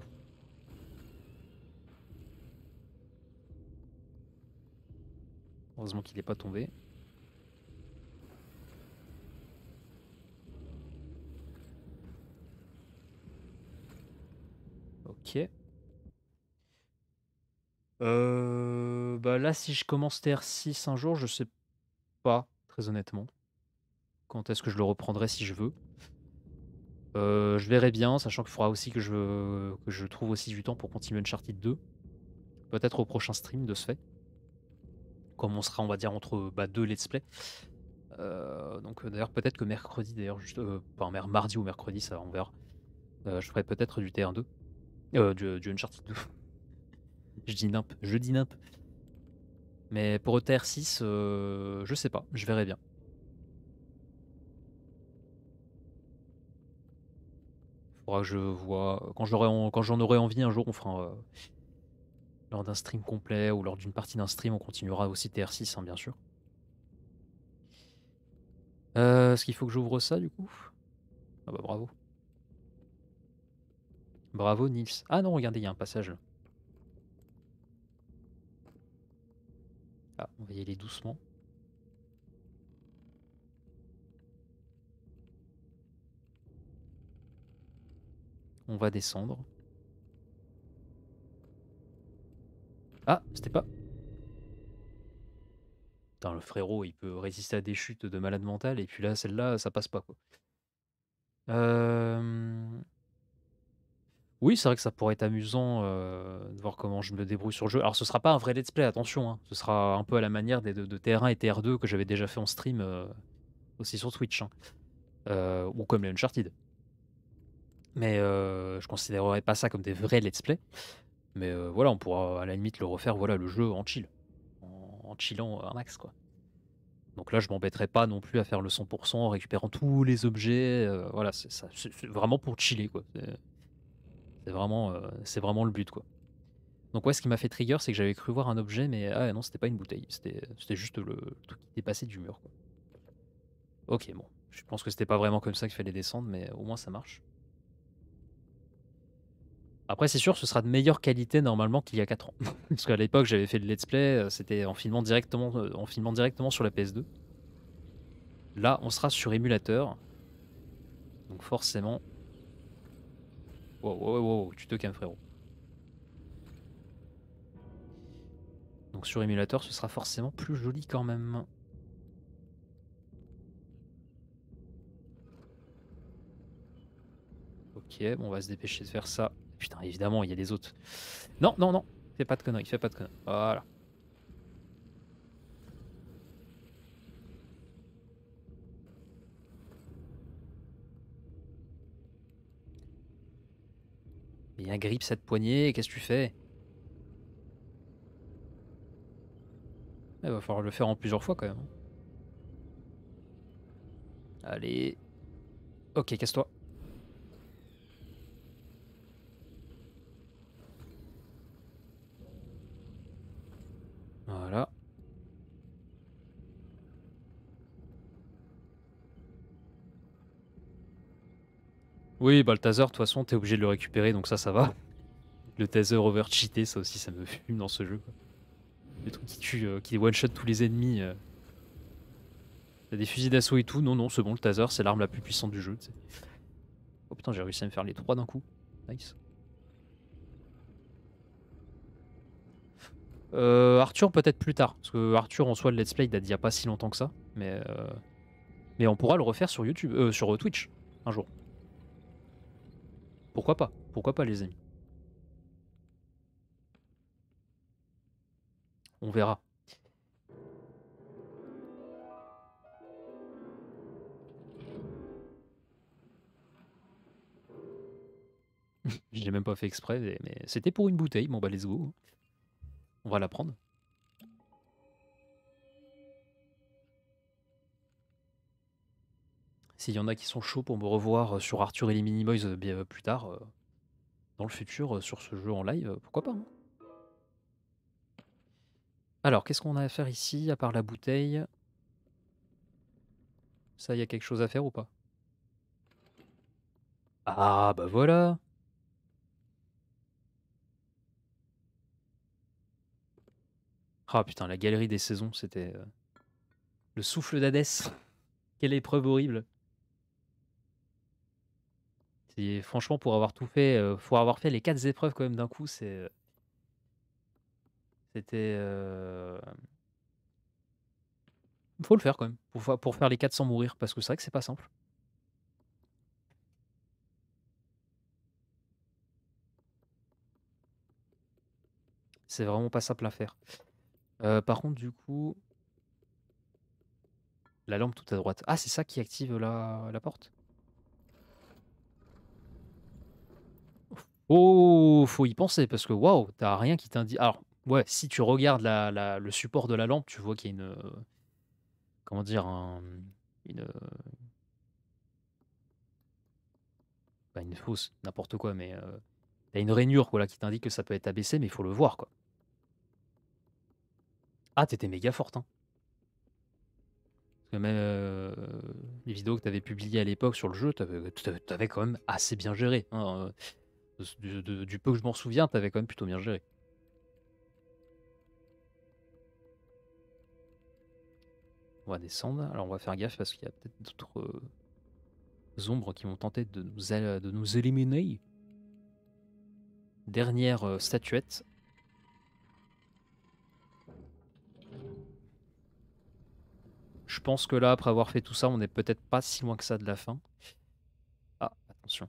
Heureusement qu'il n'est pas tombé. Ok. Euh, bah là, si je commence TR6 un jour, je sais pas, très honnêtement. Quand est-ce que je le reprendrai si je veux euh, je verrai bien, sachant qu'il faudra aussi que je, je trouve aussi du temps pour continuer Uncharted 2. Peut-être au prochain stream de ce fait. Comme on sera, on va dire, entre bah, deux let's play. Euh, donc euh, d'ailleurs, peut-être que mercredi, d'ailleurs, juste, mardi ou mercredi, ça on verra. je ferai peut-être du TR2. Du, Uncharted 2. je dis nimp, je dis nimp. Mais pour ETR 6 je sais pas, je verrai bien. je vois. Quand j'en aurai, envie un jour, on fera euh, lors d'un stream complet ou lors d'une partie d'un stream, on continuera aussi TR6, hein, bien sûr. Euh, est-ce qu'il faut que j'ouvre ça du coup Ah bah bravo. Bravo Nils. Ah non, regardez, il y a un passage là. Ah, on va y aller doucement. On va descendre. Ah, c'était pas. Putain, le frérot, il peut résister à des chutes de malade mental, et puis là, celle-là, ça passe pas, euh, Oui, c'est vrai que ça pourrait être amusant euh, de voir comment je me débrouille sur le jeu. Alors, ce sera pas un vrai let's play, attention. Hein. Ce sera un peu à la manière de, Terrain TR1 et TR2 que j'avais déjà fait en stream euh, aussi sur Twitch. Hein. ou comme les Uncharted mais euh, je considérerais pas ça comme des vrais let's play. Mais euh, voilà, on pourra à la limite le refaire, voilà, le jeu en chill, en, chillant euh, un max quoi. Donc là, je m'embêterai pas non plus à faire le 100% en récupérant tous les objets. Euh, voilà, c'est vraiment pour chiller quoi. C'est vraiment, c'est vraiment le but quoi. Donc ouais, ce qui m'a fait trigger, c'est que j'avais cru voir un objet, mais ah non, c'était pas une bouteille, c'était juste le truc qui passé du mur Ok, bon, je pense que c'était pas vraiment comme ça qu'il fallait descendre, mais au moins ça marche. Après, c'est sûr, ce sera de meilleure qualité normalement qu'il y a 4 ans. Parce qu'à l'époque, j'avais fait le let's play, euh, c'était en, filmant directement, euh, en filmant directement sur la PS2. Là, on sera sur émulateur. Donc forcément... Wow, wow, wow, tu te calmes frérot. Donc sur émulateur, ce sera forcément plus joli quand même. Ok, bon, on va se dépêcher de faire ça Putain, évidemment, il y a des autres. Non, non, non. Fais pas de conneries, fais pas de conneries. Voilà. un grippe cette poignée, qu'est-ce que tu fais Il va falloir le faire en plusieurs fois quand même. Allez. Ok, casse-toi. Voilà. Oui, bah le taser, de toute façon, t'es obligé de le récupérer, donc ça, ça va. Le taser overcheaté, ça aussi, ça me fume dans ce jeu. Quoi. Le truc qui tue, euh, qui one-shot tous les ennemis. T'as euh. des fusils d'assaut et tout. Non, non, c'est bon, le taser, c'est l'arme la plus puissante du jeu. Oh putain, j'ai réussi à me faire les trois d'un coup. Nice. Euh, Arthur peut-être plus tard, parce que Arthur en soit le let's play date d'il n'y a pas si longtemps que ça, mais, euh, mais on pourra le refaire sur YouTube, euh, sur Twitch un jour. Pourquoi pas Pourquoi pas les amis On verra. Je l'ai même pas fait exprès, mais c'était pour une bouteille, bon bah let's go. On va la prendre. S'il y en a qui sont chauds pour me revoir euh, sur Arthur et les Minimoys euh, euh, plus tard, dans le futur, sur ce jeu en live, pourquoi pas. Hein. Alors, qu'est-ce qu'on a à faire ici, à part la bouteille Ça, il y a quelque chose à faire ou pas Ah, bah voilà Ah putain, la galerie des saisons, c'était euh, le souffle d'Hadès. Quelle épreuve horrible. franchement, pour avoir tout fait, euh, pour avoir fait les quatre épreuves quand même d'un coup, c'est euh, c'était. Faut le faire quand même pour, pour faire les quatre sans mourir parce que c'est vrai que c'est pas simple. C'est vraiment pas simple à faire. Euh, par contre, du coup, la lampe tout à droite. Ah, c'est ça qui active la, la porte Oh, faut y penser parce que waouh, t'as rien qui t'indique. Alors, ouais, si tu regardes le support de la lampe, tu vois qu'il y a une. Euh, comment dire Une. Euh, bah, une fausse, n'importe quoi, mais. t'as une rainure voilà, qui t'indique que ça peut être abaissé, mais il faut le voir quoi. Ah, t'étais méga forte. Hein. Parce que même euh, les vidéos que t'avais publiées à l'époque sur le jeu, t'avais, quand même assez bien géré. Hein, euh, du, peu que je m'en souviens, t'avais quand même plutôt bien géré. On va descendre. Alors on va faire gaffe parce qu'il y a peut-être d'autres euh, ombres qui vont tenter de nous, éliminer. Dernière statuette. Je pense que là, après avoir fait tout ça, on n'est peut-être pas si loin que ça de la fin. Ah, attention.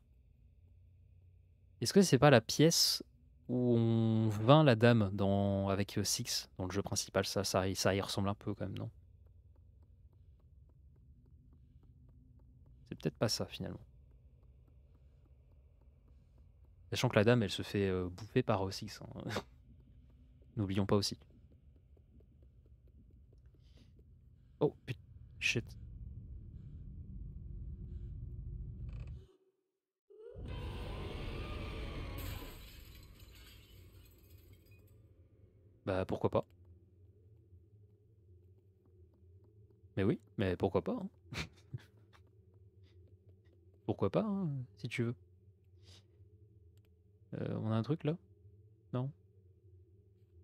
Est-ce que c'est pas la pièce où on vint la dame dans, avec 6 euh, dans le jeu principal ça, ça, y ressemble un peu quand même, non C'est peut-être pas ça finalement. Sachant que la dame, elle se fait euh, bouffer par euh, Six. Hein. N'oublions pas aussi. Oh, putain. Shit. Bah pourquoi pas. Mais oui, mais pourquoi pas. Hein. pourquoi pas, hein, si tu veux. Euh, on a un truc là Non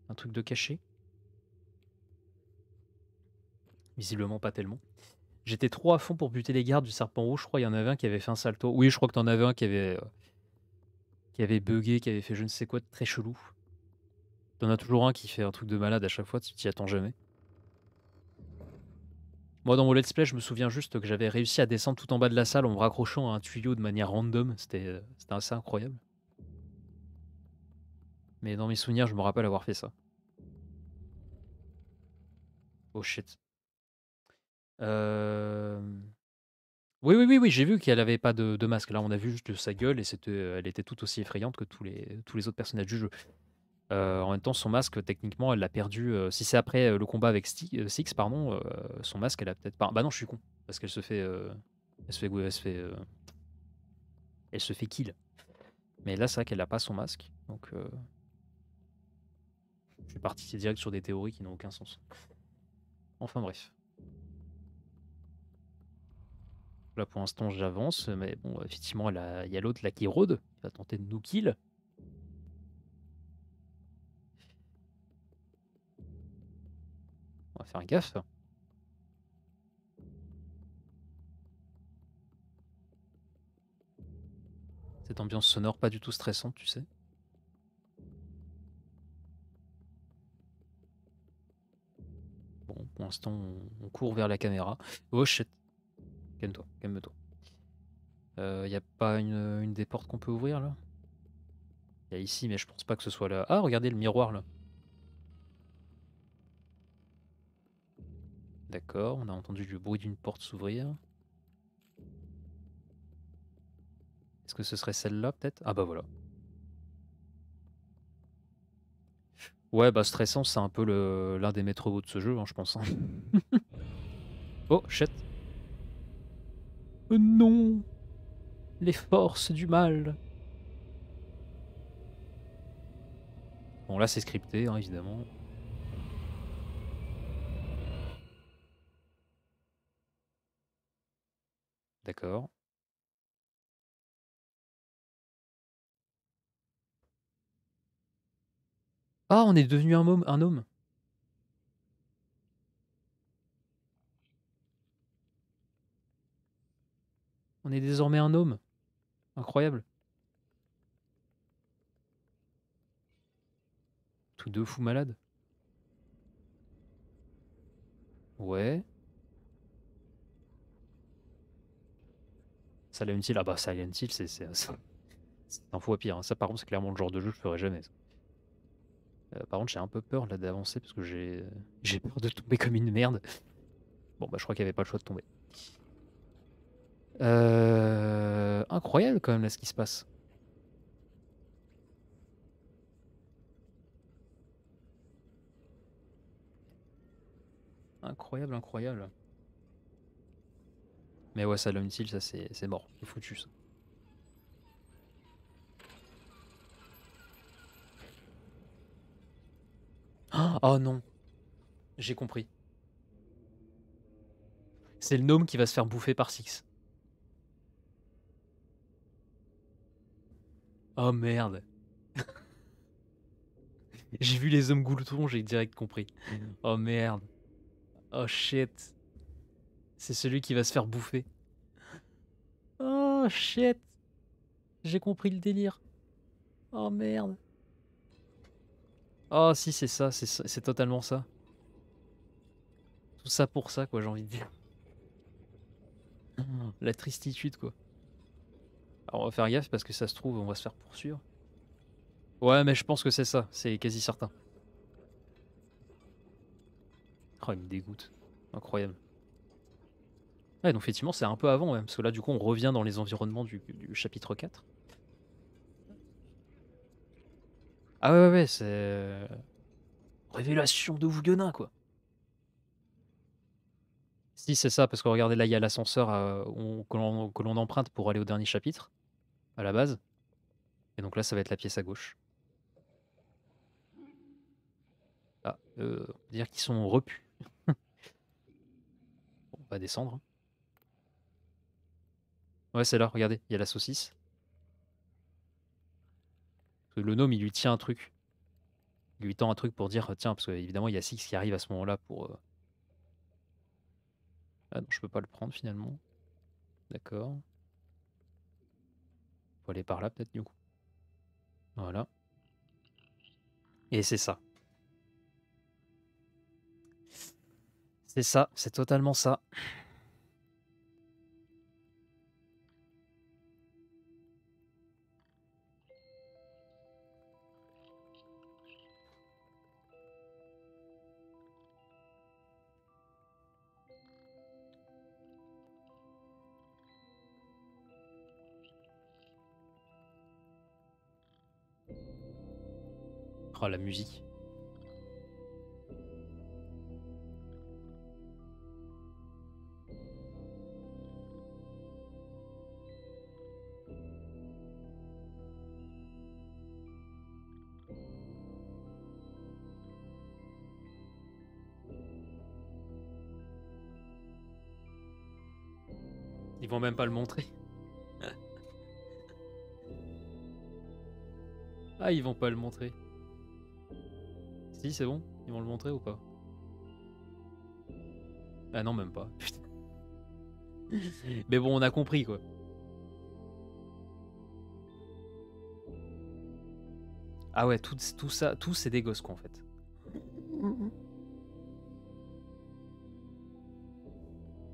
Un truc de cachet visiblement pas tellement. J'étais trop à fond pour buter les gardes du serpent rouge. Je crois qu'il y en avait un qui avait fait un salto. Oui, je crois que t'en avais un qui avait, euh, qui avait bugué, qui avait fait je ne sais quoi de très chelou. T'en as toujours un qui fait un truc de malade à chaque fois, tu t'y attends jamais. Moi, dans mon let's play, je me souviens juste que j'avais réussi à descendre tout en bas de la salle en me raccrochant à un tuyau de manière random. C'était euh, assez incroyable. Mais dans mes souvenirs, je me rappelle avoir fait ça. Oh shit oui, oui, oui, oui, j'ai vu qu'elle avait pas de masque. Là, on a vu juste sa gueule et c'était, euh, elle était tout aussi effrayante que tous les tous les autres personnages du jeu. en même temps, son masque, techniquement, elle l'a perdu, si c'est après, le combat avec euh, Six, pardon, son masque, elle a peut-être pas bah non, je suis con, parce qu'elle se fait, elle se fait elle se fait, kill. Mais là, c'est vrai qu'elle a pas son masque, donc je suis parti direct sur des théories qui n'ont aucun sens. Enfin bref. Là, pour l'instant, j'avance, mais bon, effectivement, il y a l'autre là qui rôde, il va tenter de nous kill. On va faire gaffe. Cette ambiance sonore pas du tout stressante, tu sais. Bon, pour l'instant, on court vers la caméra. Oh Calme-toi, calme-toi. Euh, y a pas une, des portes qu'on peut ouvrir là Il y a ici, mais je pense pas que ce soit là. Ah, regardez le miroir là. D'accord, on a entendu le bruit d'une porte s'ouvrir. Est-ce que ce serait celle-là peut-être Ah bah voilà. Ouais, bah stressant, c'est un peu l'un des maîtres de ce jeu, hein, je pense. Hein. oh, shit euh, non Les forces du mal Bon là c'est scripté hein, évidemment. D'accord. Ah, on est devenu un, un homme. On est désormais un homme. Incroyable. Tous deux fous malades. Ouais. une Hill, ah bah une c'est un à pire. Hein. Ça, par contre, c'est clairement le genre de jeu que je ferai jamais. Euh, par contre, j'ai un peu peur là d'avancer parce que j'ai peur de tomber comme une merde. Bon, bah, je crois qu'il n'y avait pas le choix de tomber. Euh, incroyable quand même là ce qui se passe. Incroyable, incroyable. Mais ouais, ça l'homme ça c'est mort. C'est foutu ah, Oh non J'ai compris. C'est le gnome qui va se faire bouffer par Six. Oh merde. j'ai vu les hommes gouloutons, j'ai direct compris. Mm. Oh merde. Oh shit. C'est celui qui va se faire bouffer. Oh shit. J'ai compris le délire. Oh merde. Oh si c'est ça, c'est totalement ça. Tout ça pour ça quoi j'ai envie de dire. Mm. La tristitude quoi on va faire gaffe parce que ça se trouve, on va se faire poursuivre. Ouais, mais je pense que c'est ça, c'est quasi certain. Oh, il me dégoûte. Incroyable. Ouais, donc effectivement, c'est un peu avant, même parce que là, du coup, on revient dans les environnements du, chapitre 4. Ah ouais, ouais, ouais c'est... Euh, révélation de Vouguenin, quoi. Si, c'est ça, parce que regardez, là, il y a l'ascenseur euh, que l'on emprunte pour aller au dernier chapitre à la base. Et donc là, ça va être la pièce à gauche. Ah, on euh, dire qu'ils sont repus. on va descendre. Hein. Ouais, c'est là, regardez, il y a la saucisse. Le gnome, il lui tient un truc. Il lui tend un truc pour dire, tiens, parce qu'évidemment, il y a Six qui arrive à ce moment-là pour... Euh, ah non, je peux pas le prendre finalement. D'accord aller par là peut-être du coup. Voilà. Et c'est ça. C'est ça, c'est totalement ça. à la musique. Ils vont même pas le montrer. ah, ils vont pas le montrer c'est bon Ils vont le montrer ou pas Ah non, même pas. Mais bon, on a compris quoi. Ah ouais, tout, ça, tout c'est des gosses quoi en fait.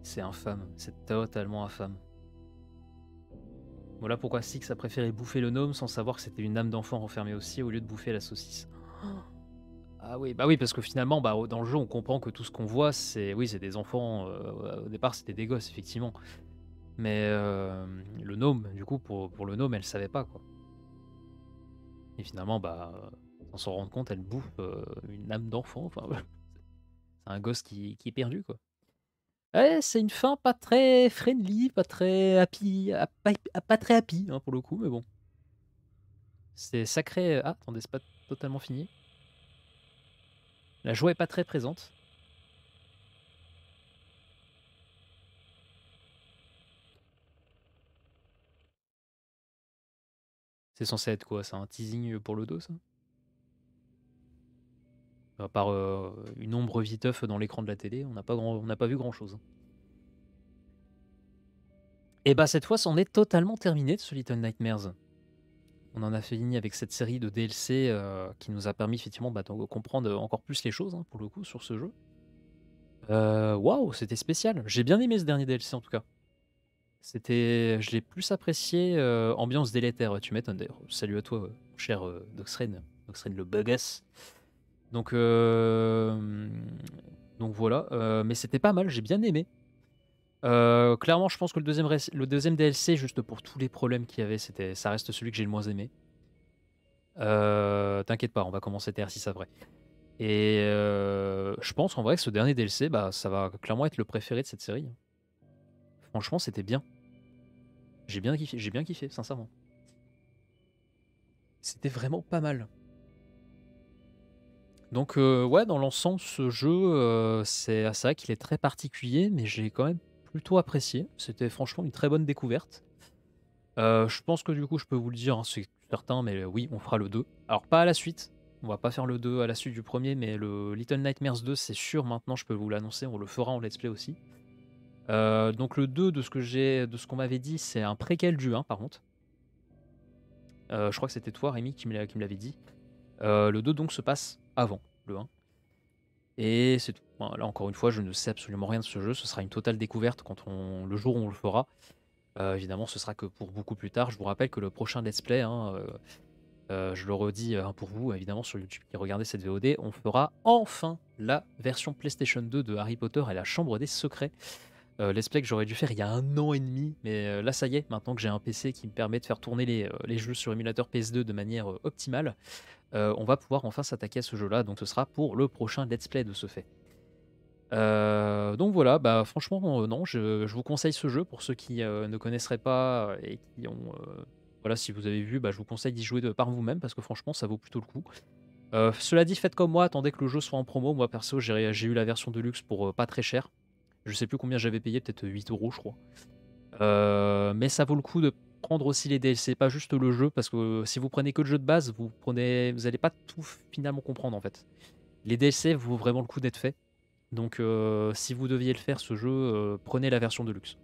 C'est infâme, c'est totalement infâme. Voilà pourquoi Six a préféré bouffer le gnome sans savoir que c'était une âme d'enfant renfermée aussi au lieu de bouffer la saucisse. Oh. Ah oui, bah oui, parce que finalement, bah, dans le jeu, on comprend que tout ce qu'on voit, c'est oui, c'est des enfants. Euh, au départ, c'était des gosses, effectivement. Mais euh, le gnome, du coup, pour, pour le gnome, elle savait pas quoi. Et finalement, bah, euh, sans s'en rendre compte, elle bouffe une âme d'enfant. Enfin, c'est un gosse qui, est perdu quoi. Ouais, c'est une fin pas très friendly, pas très happy, ah, ah, pas, très happy hein, pour le coup, mais bon. C'est sacré. Ah, attendez, c'est pas totalement fini. La joie n'est pas très présente. C'est censé être quoi C'est un teasing pour le dos, ça par euh, une ombre viteuf dans l'écran de la télé, on n'a pas, pas vu grand-chose. Et eh bah ben, cette fois, c'en est totalement terminé de Little Nightmares on en a fait fini avec cette série de DLC euh, qui nous a permis effectivement bah, de comprendre encore plus les choses hein, pour le coup sur ce jeu. Euh, waouh, c'était spécial. J'ai bien aimé ce dernier DLC en tout cas. C'était, je l'ai plus apprécié. Euh, ambiance délétère, tu m'étonnes d'ailleurs. Salut à toi, cher euh, Doxrain. le bugasse. Donc, donc voilà. mais c'était pas mal. J'ai bien aimé. Euh, clairement, je pense que le deuxième, DLC, juste pour tous les problèmes qu'il y avait, c'était, ça reste celui que j'ai le moins aimé. Euh, t'inquiète pas, on va commencer TR6 après. Et euh, je pense en vrai que ce dernier DLC, bah, ça va clairement être le préféré de cette série. Franchement, c'était bien. J'ai bien kiffé, j'ai bien kiffé, sincèrement. C'était vraiment pas mal. Donc ouais, dans l'ensemble, ce jeu, c'est à ça qu'il est très particulier, mais j'ai quand même plutôt apprécié. C'était franchement une très bonne découverte. Euh, je pense que du coup, je peux vous le dire, hein, c'est certain, mais euh, oui, on fera le 2. Alors, pas à la suite. On va pas faire le 2 à la suite du premier, mais le Little Nightmares 2, c'est sûr, maintenant, je peux vous l'annoncer, on le fera en let's play aussi. Euh, donc, le 2, de ce que j'ai, de ce qu'on m'avait dit, c'est un préquel du 1, par contre. je crois que c'était toi, Rémi, qui me l'avait dit. le 2, donc, se passe avant le 1. Et c'est tout. Là, encore une fois, je ne sais absolument rien de ce jeu. Ce sera une totale découverte quand on, le jour où on le fera. Euh, évidemment, ce sera que pour beaucoup plus tard. Je vous rappelle que le prochain let's play, hein, euh, euh, je le redis pour vous, évidemment, sur YouTube qui regardez cette VOD, on fera enfin la version PlayStation 2 de Harry Potter et la Chambre des Secrets. Euh, let's play que j'aurais dû faire il y a un an et demi, mais euh, là ça y est, maintenant que j'ai un PC qui me permet de faire tourner les, euh, jeux sur émulateur PS2 de manière optimale, on va pouvoir enfin s'attaquer à ce jeu-là, donc ce sera pour le prochain let's play de ce fait. donc voilà, bah franchement non, je, vous conseille ce jeu pour ceux qui ne connaisseraient pas et qui ont voilà si vous avez vu, bah, je vous conseille d'y jouer de, par vous-même parce que franchement ça vaut plutôt le coup. cela dit, faites comme moi, attendez que le jeu soit en promo. Moi perso, j'ai eu la version de luxe pour pas très cher. Je sais plus combien j'avais payé, peut-être 8 euros, je crois. Euh, mais ça vaut le coup de prendre aussi les DLC, pas juste le jeu, parce que si vous prenez que le jeu de base, vous prenez, vous n'allez pas tout finalement comprendre en fait. Les DLC vaut vraiment le coup d'être fait. Donc euh, si vous deviez le faire, ce jeu, euh, prenez la version de luxe.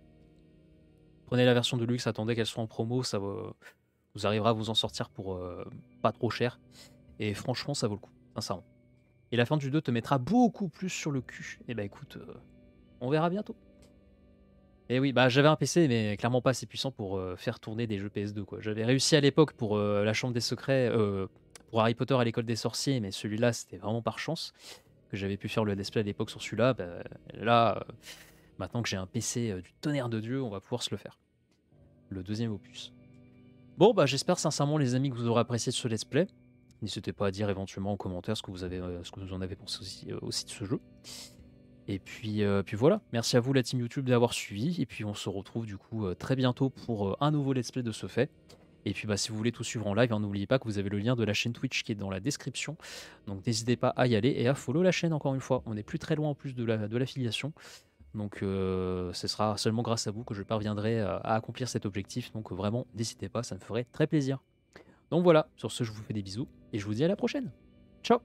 Prenez la version de luxe, attendez qu'elle soit en promo, ça vous arrivera à vous en sortir pour pas trop cher. Et franchement, ça vaut le coup, sincèrement. Et la fin du 2 te mettra beaucoup plus sur le cul. Et eh bah ben, écoute, on verra bientôt. Et eh oui, bah j'avais un PC, mais clairement pas assez puissant pour euh, faire tourner des jeux PS2. quoi. J'avais réussi à l'époque pour euh, La Chambre des Secrets, euh, pour Harry Potter à l'école des sorciers, mais celui-là, c'était vraiment par chance que j'avais pu faire le display à l'époque sur celui-là. Bah, là, maintenant que j'ai un PC du tonnerre de Dieu, on va pouvoir se le faire. Le deuxième opus. Bon, bah j'espère sincèrement, les amis, que vous aurez apprécié ce let's play. N'hésitez pas à dire éventuellement en commentaire ce que vous, avez, ce que vous en avez pensé aussi de ce jeu. Et puis, euh, puis voilà, merci à vous la team YouTube d'avoir suivi, et puis on se retrouve du coup euh, très bientôt pour euh, un nouveau let's play de ce fait. Et puis bah, si vous voulez tout suivre en live, hein, n'oubliez pas que vous avez le lien de la chaîne Twitch qui est dans la description. Donc n'hésitez pas à y aller et à follow la chaîne encore une fois. On n'est plus très loin en plus de l'affiliation. La, donc ce sera seulement grâce à vous que je parviendrai à accomplir cet objectif. Donc vraiment, n'hésitez pas, ça me ferait très plaisir. Donc voilà, sur ce je vous fais des bisous et je vous dis à la prochaine. Ciao